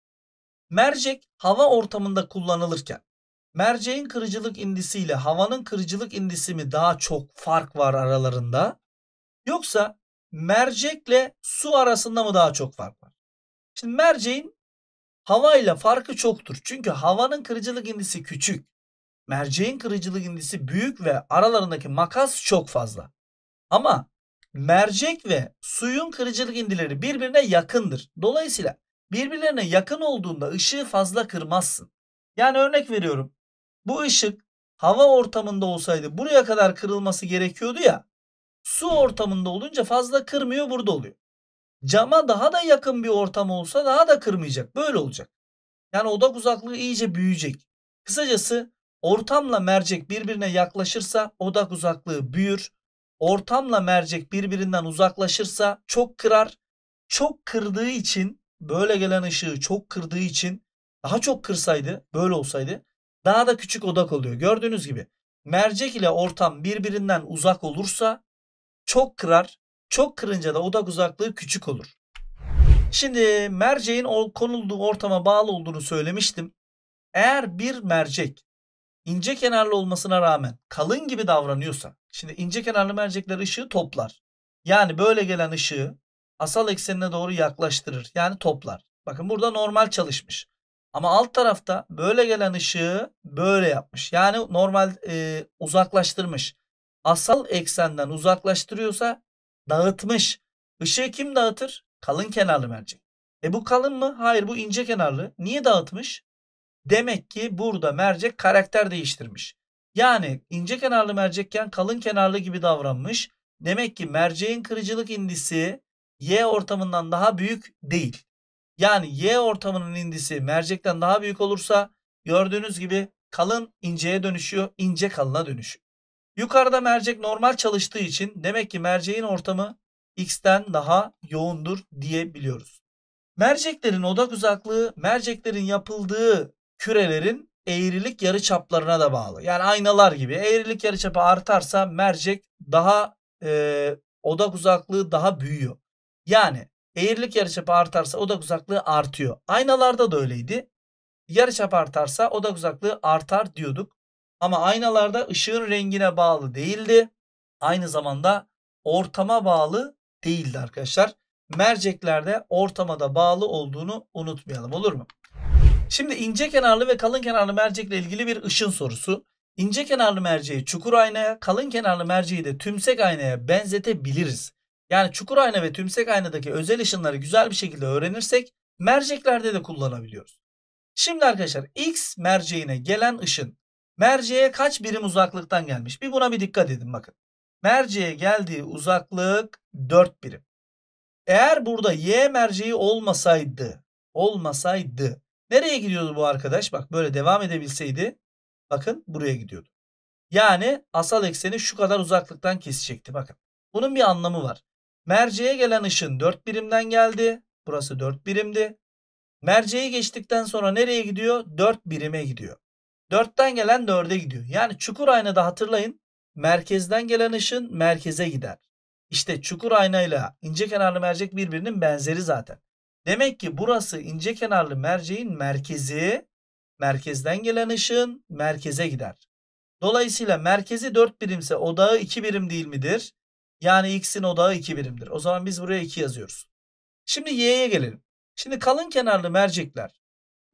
mercek hava ortamında kullanılırken Merceğin kırıcılık indisi ile havanın kırıcılık indisi mi daha çok fark var aralarında? Yoksa mercekle su arasında mı daha çok fark var? Şimdi merceğin havayla farkı çoktur. Çünkü havanın kırıcılık indisi küçük. Merceğin kırıcılık indisi büyük ve aralarındaki makas çok fazla. Ama mercek ve suyun kırıcılık indileri birbirine yakındır. Dolayısıyla birbirlerine yakın olduğunda ışığı fazla kırmazsın. Yani örnek veriyorum. Bu ışık hava ortamında olsaydı buraya kadar kırılması gerekiyordu ya. Su ortamında olunca fazla kırmıyor burada oluyor. Cama daha da yakın bir ortam olsa daha da kırmayacak. Böyle olacak. Yani odak uzaklığı iyice büyüyecek. Kısacası ortamla mercek birbirine yaklaşırsa odak uzaklığı büyür. Ortamla mercek birbirinden uzaklaşırsa çok kırar. Çok kırdığı için böyle gelen ışığı çok kırdığı için daha çok kırsaydı böyle olsaydı daha da küçük odak oluyor. Gördüğünüz gibi mercek ile ortam birbirinden uzak olursa çok kırar. Çok kırınca da odak uzaklığı küçük olur. Şimdi merceğin konulduğu ortama bağlı olduğunu söylemiştim. Eğer bir mercek ince kenarlı olmasına rağmen kalın gibi davranıyorsa, şimdi ince kenarlı mercekler ışığı toplar. Yani böyle gelen ışığı asal eksenine doğru yaklaştırır. Yani toplar. Bakın burada normal çalışmış. Ama alt tarafta böyle gelen ışığı böyle yapmış. Yani normal e, uzaklaştırmış. Asal eksenden uzaklaştırıyorsa dağıtmış. Işığı kim dağıtır? Kalın kenarlı mercek. E bu kalın mı? Hayır bu ince kenarlı. Niye dağıtmış? Demek ki burada mercek karakter değiştirmiş. Yani ince kenarlı mercekken kalın kenarlı gibi davranmış. Demek ki merceğin kırıcılık indisi Y ortamından daha büyük değil. Yani Y ortamının indisi mercekten daha büyük olursa gördüğünüz gibi kalın inceye dönüşüyor, ince kalına dönüşüyor. Yukarıda mercek normal çalıştığı için demek ki merceğin ortamı X'ten daha yoğundur diyebiliyoruz. Merceklerin odak uzaklığı merceklerin yapıldığı kürelerin eğrilik yarıçaplarına da bağlı. Yani aynalar gibi eğrilik yarıçapı artarsa mercek daha e, odak uzaklığı daha büyüyor. Yani Eğrilik yarıçapı artarsa odak uzaklığı artıyor. Aynalarda da öyleydi. Yarıçap artarsa odak uzaklığı artar diyorduk. Ama aynalarda ışığın rengine bağlı değildi. Aynı zamanda ortama bağlı değildi arkadaşlar. Merceklerde ortama da bağlı olduğunu unutmayalım olur mu? Şimdi ince kenarlı ve kalın kenarlı mercekle ilgili bir ışın sorusu. İnce kenarlı merceği çukur aynaya, kalın kenarlı merceği de tümsek aynaya benzetebiliriz. Yani çukur ayna ve tümsek aynadaki özel ışınları güzel bir şekilde öğrenirsek merceklerde de kullanabiliyoruz. Şimdi arkadaşlar X merceğine gelen ışın merceğe kaç birim uzaklıktan gelmiş? Bir buna bir dikkat edin bakın. Merceğe geldiği uzaklık 4 birim. Eğer burada Y merceği olmasaydı, olmasaydı nereye gidiyordu bu arkadaş? Bak böyle devam edebilseydi bakın buraya gidiyordu. Yani asal ekseni şu kadar uzaklıktan kesecekti bakın. Bunun bir anlamı var. Merceğe gelen ışın 4 birimden geldi. Burası 4 birimdi. Merceği geçtikten sonra nereye gidiyor? 4 birime gidiyor. 4'ten gelen 4'e gidiyor. Yani çukur aynada hatırlayın. Merkezden gelen ışın merkeze gider. İşte çukur aynayla ince kenarlı mercek birbirinin benzeri zaten. Demek ki burası ince kenarlı merceğin merkezi. Merkezden gelen ışın merkeze gider. Dolayısıyla merkezi 4 birimse odağı 2 birim değil midir? Yani x'in odağı 2 birimdir. O zaman biz buraya 2 yazıyoruz. Şimdi y'ye gelelim. Şimdi kalın kenarlı mercekler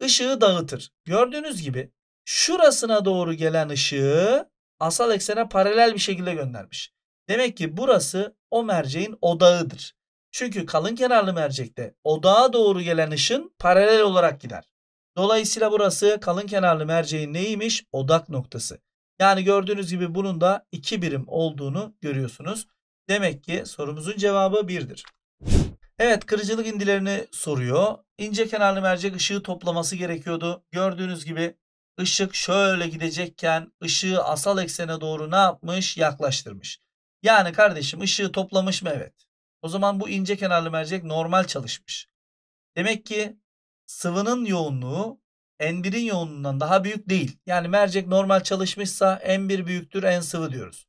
ışığı dağıtır. Gördüğünüz gibi şurasına doğru gelen ışığı asal eksene paralel bir şekilde göndermiş. Demek ki burası o merceğin odağıdır. Çünkü kalın kenarlı mercekte odağa doğru gelen ışın paralel olarak gider. Dolayısıyla burası kalın kenarlı merceğin neymiş? Odak noktası. Yani gördüğünüz gibi bunun da 2 birim olduğunu görüyorsunuz. Demek ki sorumuzun cevabı 1'dir. Evet kırıcılık indilerini soruyor. İnce kenarlı mercek ışığı toplaması gerekiyordu. Gördüğünüz gibi ışık şöyle gidecekken ışığı asal eksene doğru ne yapmış? Yaklaştırmış. Yani kardeşim ışığı toplamış mı? Evet. O zaman bu ince kenarlı mercek normal çalışmış. Demek ki sıvının yoğunluğu N1'in yoğunluğundan daha büyük değil. Yani mercek normal çalışmışsa N1 büyüktür N sıvı diyoruz.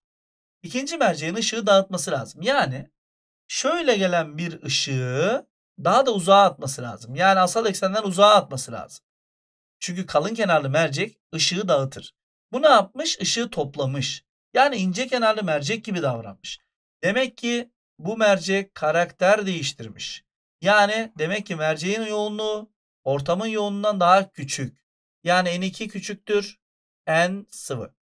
İkinci merceğin ışığı dağıtması lazım. Yani şöyle gelen bir ışığı daha da uzağa atması lazım. Yani asal eksenden uzağa atması lazım. Çünkü kalın kenarlı mercek ışığı dağıtır. Bu ne yapmış? Işığı toplamış. Yani ince kenarlı mercek gibi davranmış. Demek ki bu mercek karakter değiştirmiş. Yani demek ki merceğin yoğunluğu ortamın yoğunluğundan daha küçük. Yani n2 küçüktür, n sıvı.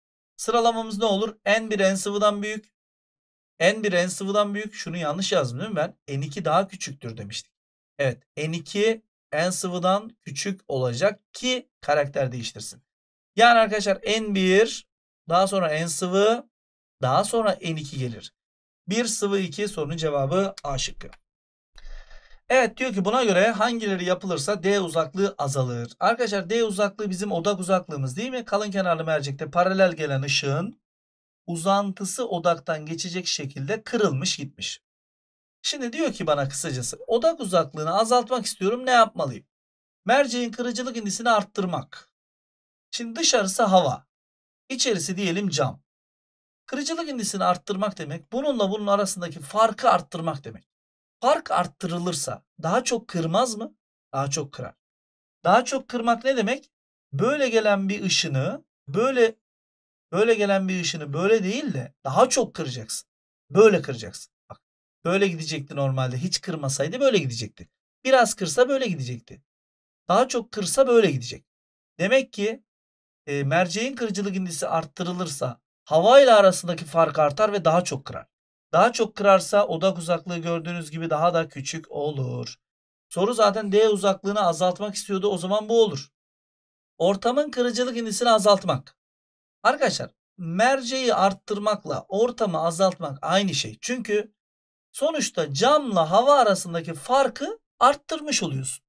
Sıralamamız ne olur? N1 N sıvıdan büyük. N1 N sıvıdan büyük. Şunu yanlış yazdım değil mi ben? N2 daha küçüktür demiştik. Evet N2 N sıvıdan küçük olacak ki karakter değiştirsin. Yani arkadaşlar N1 daha sonra N sıvı daha sonra N2 gelir. 1 sıvı 2 sorunun cevabı A şıkkı. Evet diyor ki buna göre hangileri yapılırsa D uzaklığı azalır. Arkadaşlar D uzaklığı bizim odak uzaklığımız değil mi? Kalın kenarlı mercekte paralel gelen ışığın uzantısı odaktan geçecek şekilde kırılmış gitmiş. Şimdi diyor ki bana kısacası odak uzaklığını azaltmak istiyorum ne yapmalıyım? Merceğin kırıcılık indisini arttırmak. Şimdi dışarısı hava. İçerisi diyelim cam. Kırıcılık indisini arttırmak demek bununla bunun arasındaki farkı arttırmak demek fark arttırılırsa daha çok kırmaz mı? Daha çok kırar. Daha çok kırmak ne demek? Böyle gelen bir ışını böyle böyle gelen bir ışını böyle değil de daha çok kıracaksın. Böyle kıracaksın. Bak böyle gidecekti normalde. Hiç kırmasaydı böyle gidecekti. Biraz kırsa böyle gidecekti. Daha çok kırsa böyle gidecek. Demek ki e, merceğin kırıcılık indisi arttırılırsa havayla arasındaki fark artar ve daha çok kırar. Daha çok kırarsa odak uzaklığı gördüğünüz gibi daha da küçük olur. Soru zaten D uzaklığını azaltmak istiyordu. O zaman bu olur. Ortamın kırıcılık indisini azaltmak. Arkadaşlar merceği arttırmakla ortamı azaltmak aynı şey. Çünkü sonuçta camla hava arasındaki farkı arttırmış oluyorsun.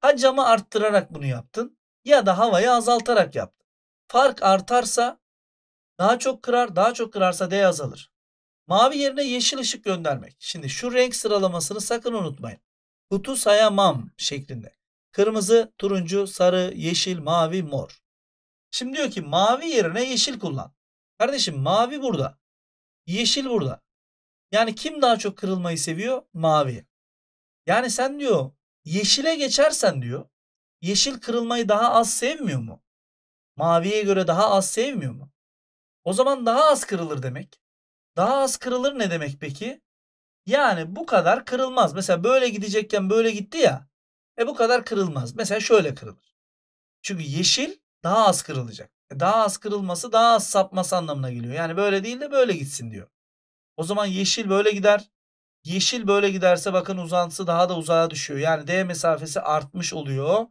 Ha camı arttırarak bunu yaptın ya da havayı azaltarak yaptın. Fark artarsa daha çok kırar, daha çok kırarsa D azalır. Mavi yerine yeşil ışık göndermek. Şimdi şu renk sıralamasını sakın unutmayın. Kutu sayamam şeklinde. Kırmızı, turuncu, sarı, yeşil, mavi, mor. Şimdi diyor ki mavi yerine yeşil kullan. Kardeşim mavi burada. Yeşil burada. Yani kim daha çok kırılmayı seviyor? Mavi. Yani sen diyor yeşile geçersen diyor yeşil kırılmayı daha az sevmiyor mu? Maviye göre daha az sevmiyor mu? O zaman daha az kırılır demek. Daha az kırılır ne demek peki? Yani bu kadar kırılmaz. Mesela böyle gidecekken böyle gitti ya. E bu kadar kırılmaz. Mesela şöyle kırılır. Çünkü yeşil daha az kırılacak. E daha az kırılması daha az sapması anlamına geliyor. Yani böyle değil de böyle gitsin diyor. O zaman yeşil böyle gider. Yeşil böyle giderse bakın uzantısı daha da uzağa düşüyor. Yani D mesafesi artmış oluyor.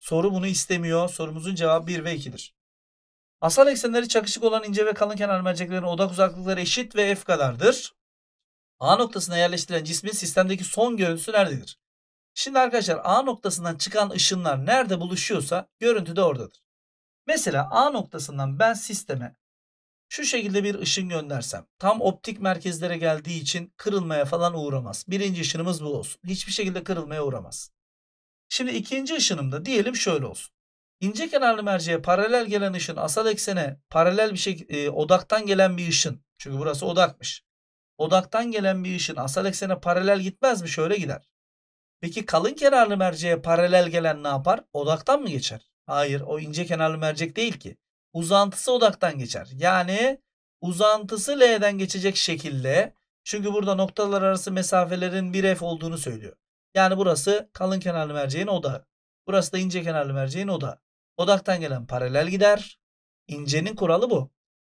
Soru bunu istemiyor. Sorumuzun cevabı 1 ve 2'dir. Asal eksenleri çakışık olan ince ve kalın kenar merceklerin odak uzaklıkları eşit ve f kadardır. A noktasına yerleştirilen cismin sistemdeki son görüntüsü nerededir? Şimdi arkadaşlar A noktasından çıkan ışınlar nerede buluşuyorsa görüntü de oradadır. Mesela A noktasından ben sisteme şu şekilde bir ışın göndersem tam optik merkezlere geldiği için kırılmaya falan uğramaz. Birinci ışınımız bu olsun. Hiçbir şekilde kırılmaya uğramaz. Şimdi ikinci ışınım da diyelim şöyle olsun. Ince kenarlı merceğe paralel gelen ışın asal eksene paralel bir şey e, odaktan gelen bir ışın. Çünkü burası odakmış. Odaktan gelen bir ışın asal eksene paralel gitmez mi? Şöyle gider. Peki kalın kenarlı merceğe paralel gelen ne yapar? Odaktan mı geçer? Hayır o ince kenarlı mercek değil ki. Uzantısı odaktan geçer. Yani uzantısı L'den geçecek şekilde çünkü burada noktalar arası mesafelerin 1F olduğunu söylüyor. Yani burası kalın kenarlı merceğin odağı. Burası da ince kenarlı merceğin odağı. Odaktan gelen paralel gider. İncenin kuralı bu.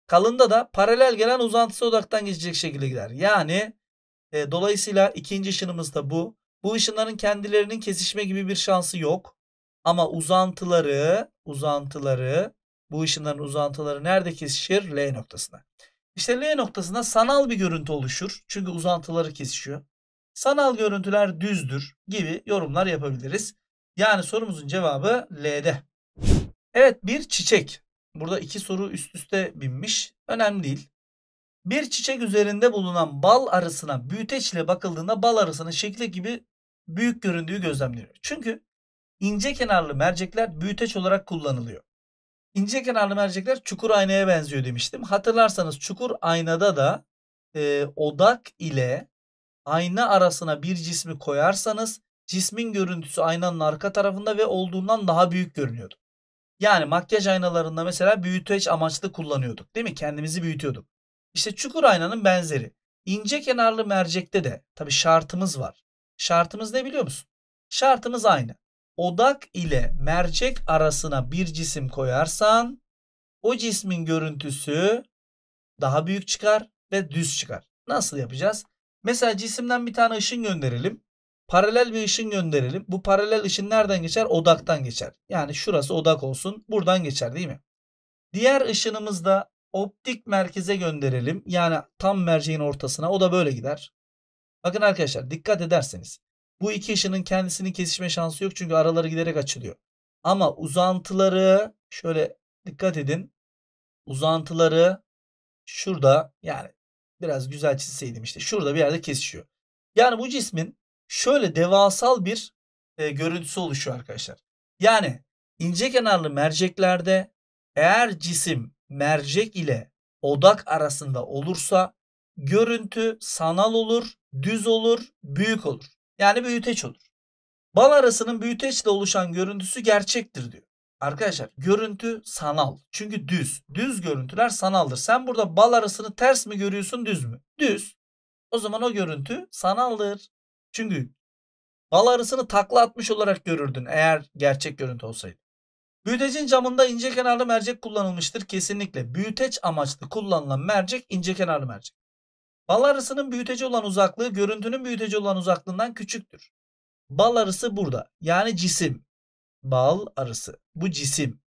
Kalında da paralel gelen uzantısı odaktan geçecek şekilde gider. Yani e, dolayısıyla ikinci ışınımız da bu. Bu ışınların kendilerinin kesişme gibi bir şansı yok. Ama uzantıları, uzantıları, bu ışınların uzantıları nerede kesişir? L noktasına. İşte L noktasında sanal bir görüntü oluşur. Çünkü uzantıları kesişiyor. Sanal görüntüler düzdür gibi yorumlar yapabiliriz. Yani sorumuzun cevabı L'de. Evet bir çiçek. Burada iki soru üst üste binmiş. Önemli değil. Bir çiçek üzerinde bulunan bal arısına büyüteçle bakıldığında bal arısının şekli gibi büyük göründüğü gözlemleniyor. Çünkü ince kenarlı mercekler büyüteç olarak kullanılıyor. İnce kenarlı mercekler çukur aynaya benziyor demiştim. Hatırlarsanız çukur aynada da e, odak ile ayna arasına bir cismi koyarsanız cismin görüntüsü aynanın arka tarafında ve olduğundan daha büyük görünüyordu. Yani makyaj aynalarında mesela büyüteç amaçlı kullanıyorduk değil mi? Kendimizi büyütüyorduk. İşte çukur aynanın benzeri. İnce kenarlı mercekte de tabi şartımız var. Şartımız ne biliyor musun? Şartımız aynı. Odak ile mercek arasına bir cisim koyarsan o cismin görüntüsü daha büyük çıkar ve düz çıkar. Nasıl yapacağız? Mesela cisimden bir tane ışın gönderelim paralel bir ışın gönderelim. Bu paralel ışın nereden geçer? Odaktan geçer. Yani şurası odak olsun. Buradan geçer değil mi? Diğer ışınımız da optik merkeze gönderelim. Yani tam merceğin ortasına. O da böyle gider. Bakın arkadaşlar dikkat ederseniz. Bu iki ışının kendisinin kesişme şansı yok. Çünkü araları giderek açılıyor. Ama uzantıları şöyle dikkat edin. Uzantıları şurada yani biraz güzel çizseydim işte şurada bir yerde kesişiyor. Yani bu cismin şöyle devasal bir e, görüntüsü oluşuyor arkadaşlar. Yani ince kenarlı merceklerde eğer cisim mercek ile odak arasında olursa görüntü sanal olur, düz olur, büyük olur. Yani büyüteç olur. Bal arasının büyüteçle oluşan görüntüsü gerçektir diyor. Arkadaşlar görüntü sanal. Çünkü düz. Düz görüntüler sanaldır. Sen burada bal arasını ters mi görüyorsun düz mü? Düz. O zaman o görüntü sanaldır. Çünkü bal arısını takla atmış olarak görürdün eğer gerçek görüntü olsaydı. Büyütecin camında ince kenarlı mercek kullanılmıştır kesinlikle. Büyüteç amaçlı kullanılan mercek ince kenarlı mercek. Bal arısının büyüteci olan uzaklığı görüntünün büyüteci olan uzaklığından küçüktür. Bal arısı burada. Yani cisim. Bal arısı. Bu cisim.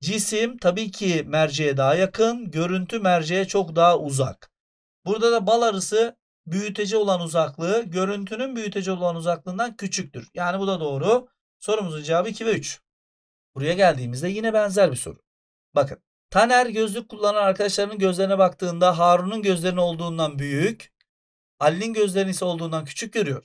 Cisim tabii ki merceğe daha yakın. Görüntü merceğe çok daha uzak. Burada da bal arısı büyüteci olan uzaklığı görüntünün büyüteci olan uzaklığından küçüktür. Yani bu da doğru. Sorumuzun cevabı 2 ve 3. Buraya geldiğimizde yine benzer bir soru. Bakın. Taner gözlük kullanan arkadaşlarının gözlerine baktığında Harun'un gözlerini olduğundan büyük, Ali'nin gözlerinin ise olduğundan küçük görüyor.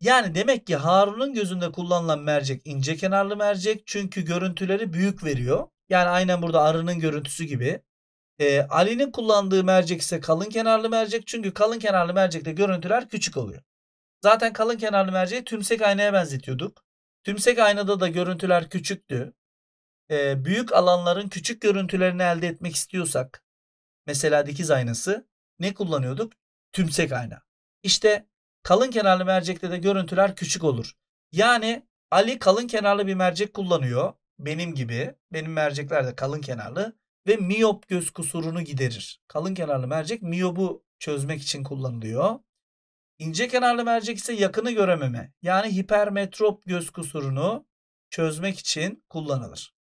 Yani demek ki Harun'un gözünde kullanılan mercek ince kenarlı mercek çünkü görüntüleri büyük veriyor. Yani aynen burada arının görüntüsü gibi. E, Ali'nin kullandığı mercek ise kalın kenarlı mercek. Çünkü kalın kenarlı mercekte görüntüler küçük oluyor. Zaten kalın kenarlı merceği tümsek aynaya benzetiyorduk. Tümsek aynada da görüntüler küçüktü. E, büyük alanların küçük görüntülerini elde etmek istiyorsak mesela dikiz aynası ne kullanıyorduk? Tümsek ayna. İşte kalın kenarlı mercekte de görüntüler küçük olur. Yani Ali kalın kenarlı bir mercek kullanıyor. Benim gibi. Benim mercekler de kalın kenarlı ve miyop göz kusurunu giderir. Kalın kenarlı mercek miyobu çözmek için kullanılıyor. İnce kenarlı mercek ise yakını görememe yani hipermetrop göz kusurunu çözmek için kullanılır.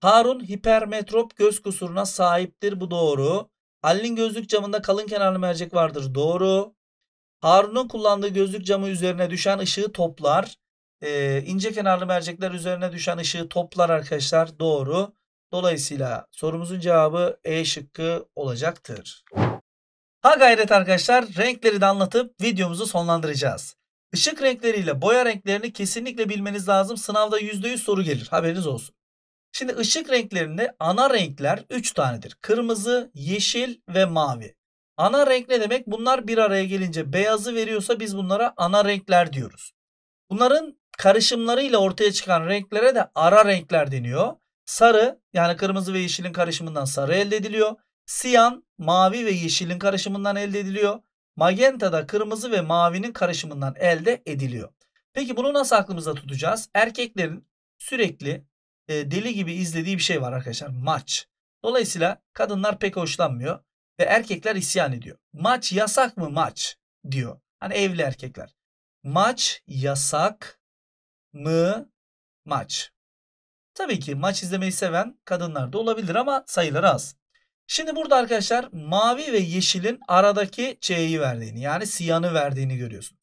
Harun hipermetrop göz kusuruna sahiptir bu doğru. Ali'nin gözlük camında kalın kenarlı mercek vardır doğru. Harun'un kullandığı gözlük camı üzerine düşen ışığı toplar. Ee, ince kenarlı mercekler üzerine düşen ışığı toplar arkadaşlar doğru. Dolayısıyla sorumuzun cevabı E şıkkı olacaktır. Ha gayret arkadaşlar renkleri de anlatıp videomuzu sonlandıracağız. Işık renkleriyle boya renklerini kesinlikle bilmeniz lazım. Sınavda %100 soru gelir haberiniz olsun. Şimdi ışık renklerinde ana renkler 3 tanedir. Kırmızı, yeşil ve mavi. Ana renk ne demek? Bunlar bir araya gelince beyazı veriyorsa biz bunlara ana renkler diyoruz. Bunların karışımlarıyla ortaya çıkan renklere de ara renkler deniyor. Sarı yani kırmızı ve yeşilin karışımından sarı elde ediliyor. Siyan mavi ve yeşilin karışımından elde ediliyor. Magenta da kırmızı ve mavinin karışımından elde ediliyor. Peki bunu nasıl aklımızda tutacağız? Erkeklerin sürekli e, deli gibi izlediği bir şey var arkadaşlar. Maç. Dolayısıyla kadınlar pek hoşlanmıyor ve erkekler isyan ediyor. Maç yasak mı maç diyor. Hani evli erkekler. Maç yasak mı maç? Tabii ki maç izlemeyi seven kadınlar da olabilir ama sayıları az. Şimdi burada arkadaşlar mavi ve yeşilin aradaki çeyi verdiğini yani siyanı verdiğini görüyorsunuz.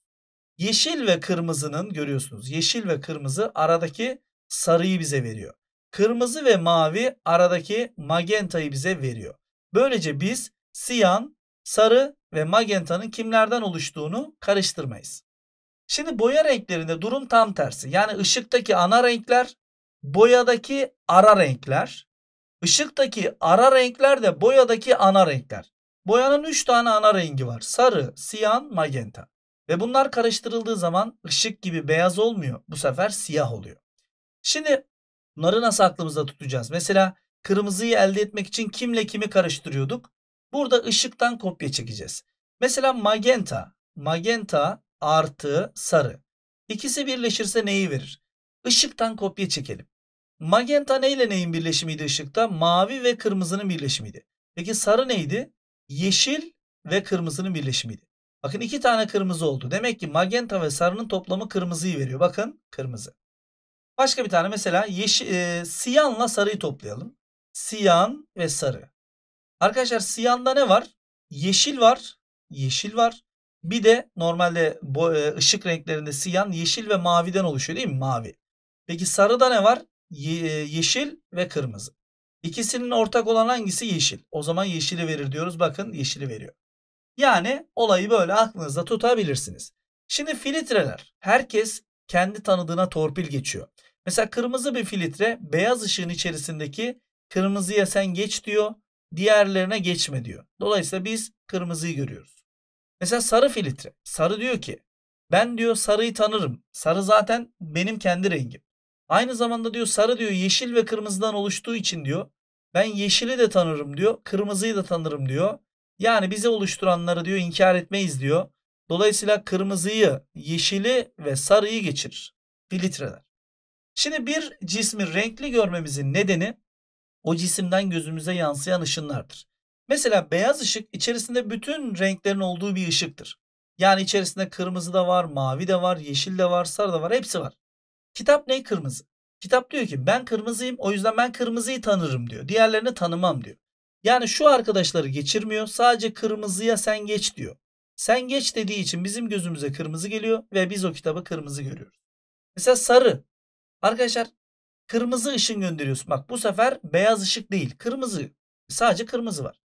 Yeşil ve kırmızının görüyorsunuz. Yeşil ve kırmızı aradaki sarıyı bize veriyor. Kırmızı ve mavi aradaki magentayı bize veriyor. Böylece biz siyan, sarı ve magentanın kimlerden oluştuğunu karıştırmayız. Şimdi boya renklerinde durum tam tersi. Yani ışıktaki ana renkler boyadaki ara renkler. Işıktaki ara renkler de boyadaki ana renkler. Boyanın 3 tane ana rengi var. Sarı, siyan, magenta. Ve bunlar karıştırıldığı zaman ışık gibi beyaz olmuyor. Bu sefer siyah oluyor. Şimdi bunları nasıl aklımızda tutacağız? Mesela kırmızıyı elde etmek için kimle kimi karıştırıyorduk? Burada ışıktan kopya çekeceğiz. Mesela magenta. Magenta artı sarı. İkisi birleşirse neyi verir? Işıktan kopya çekelim. Magenta neyle neyin birleşimiydi ışıkta? Mavi ve kırmızının birleşimiydi. Peki sarı neydi? Yeşil ve kırmızının birleşimiydi. Bakın iki tane kırmızı oldu. Demek ki magenta ve sarının toplamı kırmızıyı veriyor. Bakın kırmızı. Başka bir tane mesela yeşil, e, siyanla sarıyı toplayalım. Siyan ve sarı. Arkadaşlar siyanda ne var? Yeşil var. Yeşil var. Bir de normalde bo, e, ışık renklerinde siyan yeşil ve maviden oluşuyor değil mi? Mavi. Peki sarıda ne var? E, yeşil ve kırmızı. İkisinin ortak olan hangisi? Yeşil. O zaman yeşili verir diyoruz. Bakın yeşili veriyor. Yani olayı böyle aklınızda tutabilirsiniz. Şimdi filtreler. Herkes kendi tanıdığına torpil geçiyor. Mesela kırmızı bir filtre beyaz ışığın içerisindeki kırmızıya sen geç diyor. Diğerlerine geçme diyor. Dolayısıyla biz kırmızıyı görüyoruz. Mesela sarı filtre. Sarı diyor ki ben diyor sarıyı tanırım. Sarı zaten benim kendi rengim. Aynı zamanda diyor sarı diyor yeşil ve kırmızıdan oluştuğu için diyor. Ben yeşili de tanırım diyor. Kırmızıyı da tanırım diyor. Yani bizi oluşturanları diyor inkar etmeyiz diyor. Dolayısıyla kırmızıyı, yeşili ve sarıyı geçirir. Filtreler. Şimdi bir cismi renkli görmemizin nedeni o cisimden gözümüze yansıyan ışınlardır. Mesela beyaz ışık içerisinde bütün renklerin olduğu bir ışıktır. Yani içerisinde kırmızı da var, mavi de var, yeşil de var, sarı da var, hepsi var. Kitap ne kırmızı? Kitap diyor ki ben kırmızıyım o yüzden ben kırmızıyı tanırım diyor. Diğerlerini tanımam diyor. Yani şu arkadaşları geçirmiyor sadece kırmızıya sen geç diyor. Sen geç dediği için bizim gözümüze kırmızı geliyor ve biz o kitabı kırmızı görüyoruz. Mesela sarı. Arkadaşlar kırmızı ışın gönderiyorsun. Bak bu sefer beyaz ışık değil kırmızı. Sadece kırmızı var.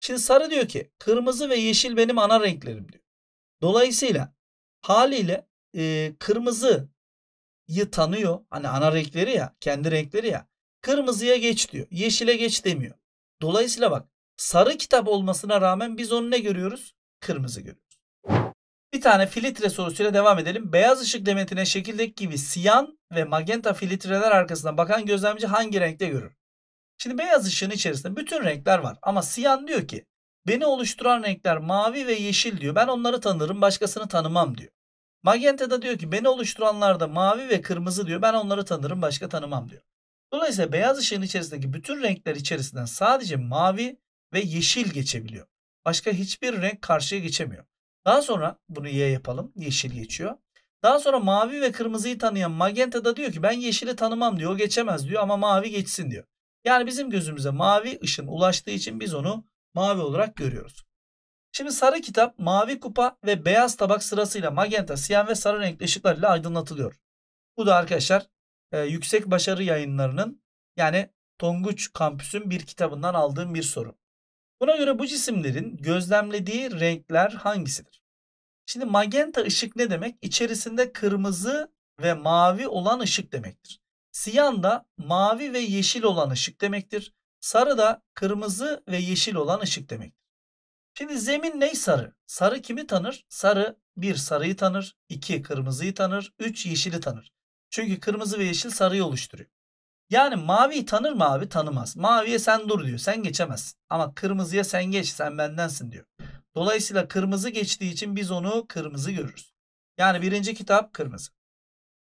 Şimdi sarı diyor ki kırmızı ve yeşil benim ana renklerim diyor. Dolayısıyla haliyle e, kırmızı yı tanıyor. Hani ana renkleri ya, kendi renkleri ya. Kırmızıya geç diyor. Yeşile geç demiyor. Dolayısıyla bak sarı kitap olmasına rağmen biz onu ne görüyoruz? Kırmızı görüyoruz. Bir tane filtre sorusuyla devam edelim. Beyaz ışık demetine şekildeki gibi siyan ve magenta filtreler arkasından bakan gözlemci hangi renkte görür? Şimdi beyaz ışığın içerisinde bütün renkler var ama siyan diyor ki beni oluşturan renkler mavi ve yeşil diyor. Ben onları tanırım başkasını tanımam diyor. Magenta da diyor ki beni oluşturanlarda mavi ve kırmızı diyor. Ben onları tanırım başka tanımam diyor. Dolayısıyla beyaz ışığın içerisindeki bütün renkler içerisinden sadece mavi ve yeşil geçebiliyor. Başka hiçbir renk karşıya geçemiyor. Daha sonra bunu Y yapalım. Yeşil geçiyor. Daha sonra mavi ve kırmızıyı tanıyan magenta da diyor ki ben yeşili tanımam diyor. O geçemez diyor ama mavi geçsin diyor. Yani bizim gözümüze mavi ışın ulaştığı için biz onu mavi olarak görüyoruz. Şimdi sarı kitap mavi kupa ve beyaz tabak sırasıyla magenta, siyah ve sarı renkli ışıklarla aydınlatılıyor. Bu da arkadaşlar e, yüksek başarı yayınlarının yani Tonguç kampüsün bir kitabından aldığım bir soru. Buna göre bu cisimlerin gözlemlediği renkler hangisidir? Şimdi magenta ışık ne demek? İçerisinde kırmızı ve mavi olan ışık demektir. Siyan da mavi ve yeşil olan ışık demektir. Sarı da kırmızı ve yeşil olan ışık demektir. Şimdi zemin ney sarı? Sarı kimi tanır? Sarı bir sarıyı tanır, iki kırmızıyı tanır, üç yeşili tanır. Çünkü kırmızı ve yeşil sarıyı oluşturuyor. Yani mavi tanır mı abi? Tanımaz. Maviye sen dur diyor. Sen geçemezsin. Ama kırmızıya sen geç. Sen bendensin diyor. Dolayısıyla kırmızı geçtiği için biz onu kırmızı görürüz. Yani birinci kitap kırmızı.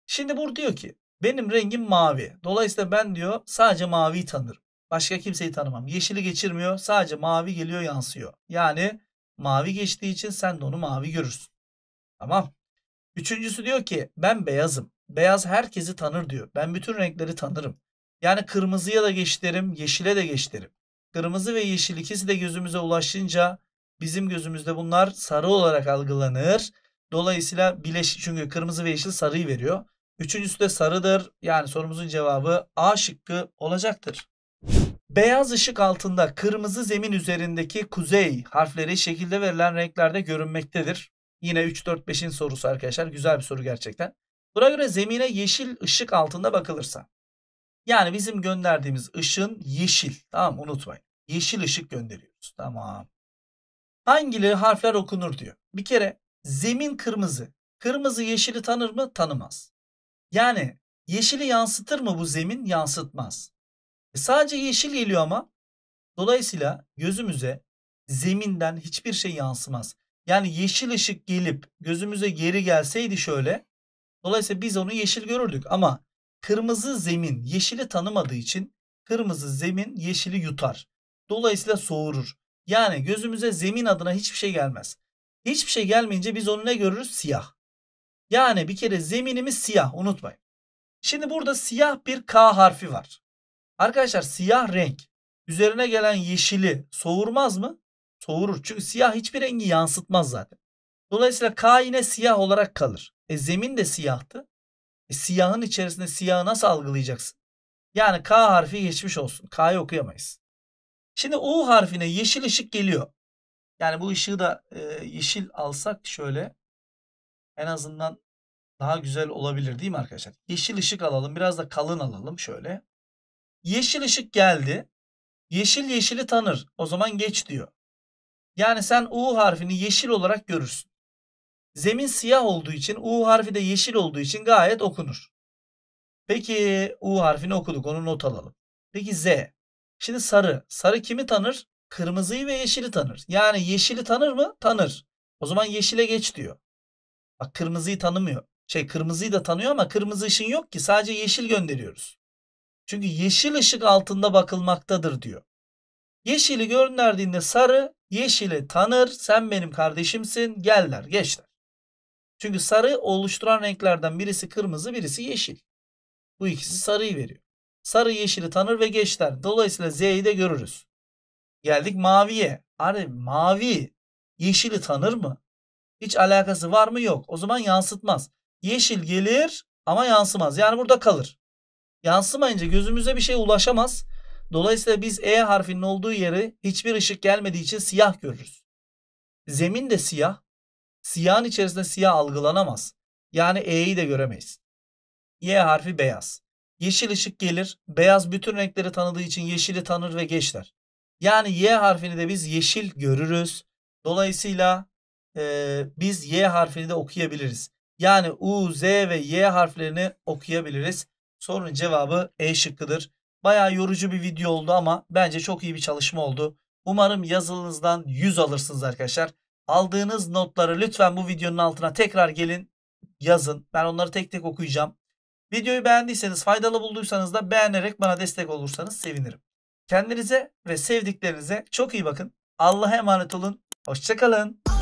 Şimdi bur diyor ki benim rengim mavi. Dolayısıyla ben diyor sadece maviyi tanırım. Başka kimseyi tanımam. Yeşili geçirmiyor. Sadece mavi geliyor yansıyor. Yani mavi geçtiği için sen de onu mavi görürsün. Tamam. Üçüncüsü diyor ki ben beyazım. Beyaz herkesi tanır diyor. Ben bütün renkleri tanırım. Yani kırmızıya da geç yeşile de geç Kırmızı ve yeşil ikisi de gözümüze ulaşınca bizim gözümüzde bunlar sarı olarak algılanır. Dolayısıyla bileş çünkü kırmızı ve yeşil sarıyı veriyor. Üçüncüsü de sarıdır. Yani sorumuzun cevabı A şıkkı olacaktır. Beyaz ışık altında kırmızı zemin üzerindeki kuzey harfleri şekilde verilen renklerde görünmektedir. Yine 3-4-5'in sorusu arkadaşlar. Güzel bir soru gerçekten. Buna göre zemine yeşil ışık altında bakılırsa. Yani bizim gönderdiğimiz ışın yeşil. Tamam unutmayın. Yeşil ışık gönderiyoruz. Tamam. Hangileri harfler okunur diyor. Bir kere zemin kırmızı. Kırmızı yeşili tanır mı? Tanımaz. Yani yeşili yansıtır mı bu zemin? Yansıtmaz. E, sadece yeşil geliyor ama dolayısıyla gözümüze zeminden hiçbir şey yansımaz. Yani yeşil ışık gelip gözümüze geri gelseydi şöyle dolayısıyla biz onu yeşil görürdük ama kırmızı zemin yeşili tanımadığı için kırmızı zemin yeşili yutar. Dolayısıyla soğurur. Yani gözümüze zemin adına hiçbir şey gelmez. Hiçbir şey gelmeyince biz onu ne görürüz? Siyah. Yani bir kere zeminimiz siyah unutmayın. Şimdi burada siyah bir K harfi var. Arkadaşlar siyah renk üzerine gelen yeşili soğurmaz mı? Soğurur. Çünkü siyah hiçbir rengi yansıtmaz zaten. Dolayısıyla K yine siyah olarak kalır. E zemin de siyahtı. E, siyahın içerisinde siyahı nasıl algılayacaksın? Yani K harfi geçmiş olsun. K'yı okuyamayız. Şimdi U harfine yeşil ışık geliyor. Yani bu ışığı da e, yeşil alsak şöyle en azından daha güzel olabilir değil mi arkadaşlar? Yeşil ışık alalım. Biraz da kalın alalım şöyle. Yeşil ışık geldi. Yeşil yeşili tanır. O zaman geç diyor. Yani sen U harfini yeşil olarak görürsün. Zemin siyah olduğu için U harfi de yeşil olduğu için gayet okunur. Peki U harfini okuduk onu not alalım. Peki Z. Şimdi sarı. Sarı kimi tanır? Kırmızıyı ve yeşili tanır. Yani yeşili tanır mı? Tanır. O zaman yeşile geç diyor. Bak kırmızıyı tanımıyor. Şey kırmızıyı da tanıyor ama kırmızı ışın yok ki sadece yeşil gönderiyoruz. Çünkü yeşil ışık altında bakılmaktadır diyor. Yeşili gönderdiğinde sarı yeşili tanır. Sen benim kardeşimsin. Geller geçler. Çünkü sarı oluşturan renklerden birisi kırmızı birisi yeşil. Bu ikisi sarıyı veriyor. Sarı yeşili tanır ve geçler. Dolayısıyla Z'yi de görürüz. Geldik maviye. Hani mavi yeşili tanır mı? Hiç alakası var mı? Yok. O zaman yansıtmaz. Yeşil gelir ama yansımaz. Yani burada kalır. Yansımayınca gözümüze bir şey ulaşamaz. Dolayısıyla biz E harfinin olduğu yeri hiçbir ışık gelmediği için siyah görürüz. Zemin de siyah. Siyahın içerisinde siyah algılanamaz. Yani E'yi de göremeyiz. Y harfi beyaz. Yeşil ışık gelir. Beyaz bütün renkleri tanıdığı için yeşili tanır ve geçler. Yani Y harfini de biz yeşil görürüz. Dolayısıyla e, biz Y harfini de okuyabiliriz. Yani U, Z ve Y harflerini okuyabiliriz. Sorunun cevabı E şıkkıdır. Bayağı yorucu bir video oldu ama bence çok iyi bir çalışma oldu. Umarım yazılınızdan 100 alırsınız arkadaşlar. Aldığınız notları lütfen bu videonun altına tekrar gelin yazın. Ben onları tek tek okuyacağım. Videoyu beğendiyseniz, faydalı bulduysanız da beğenerek bana destek olursanız sevinirim. Kendinize ve sevdiklerinize çok iyi bakın. Allah'a emanet olun. Hoşçakalın.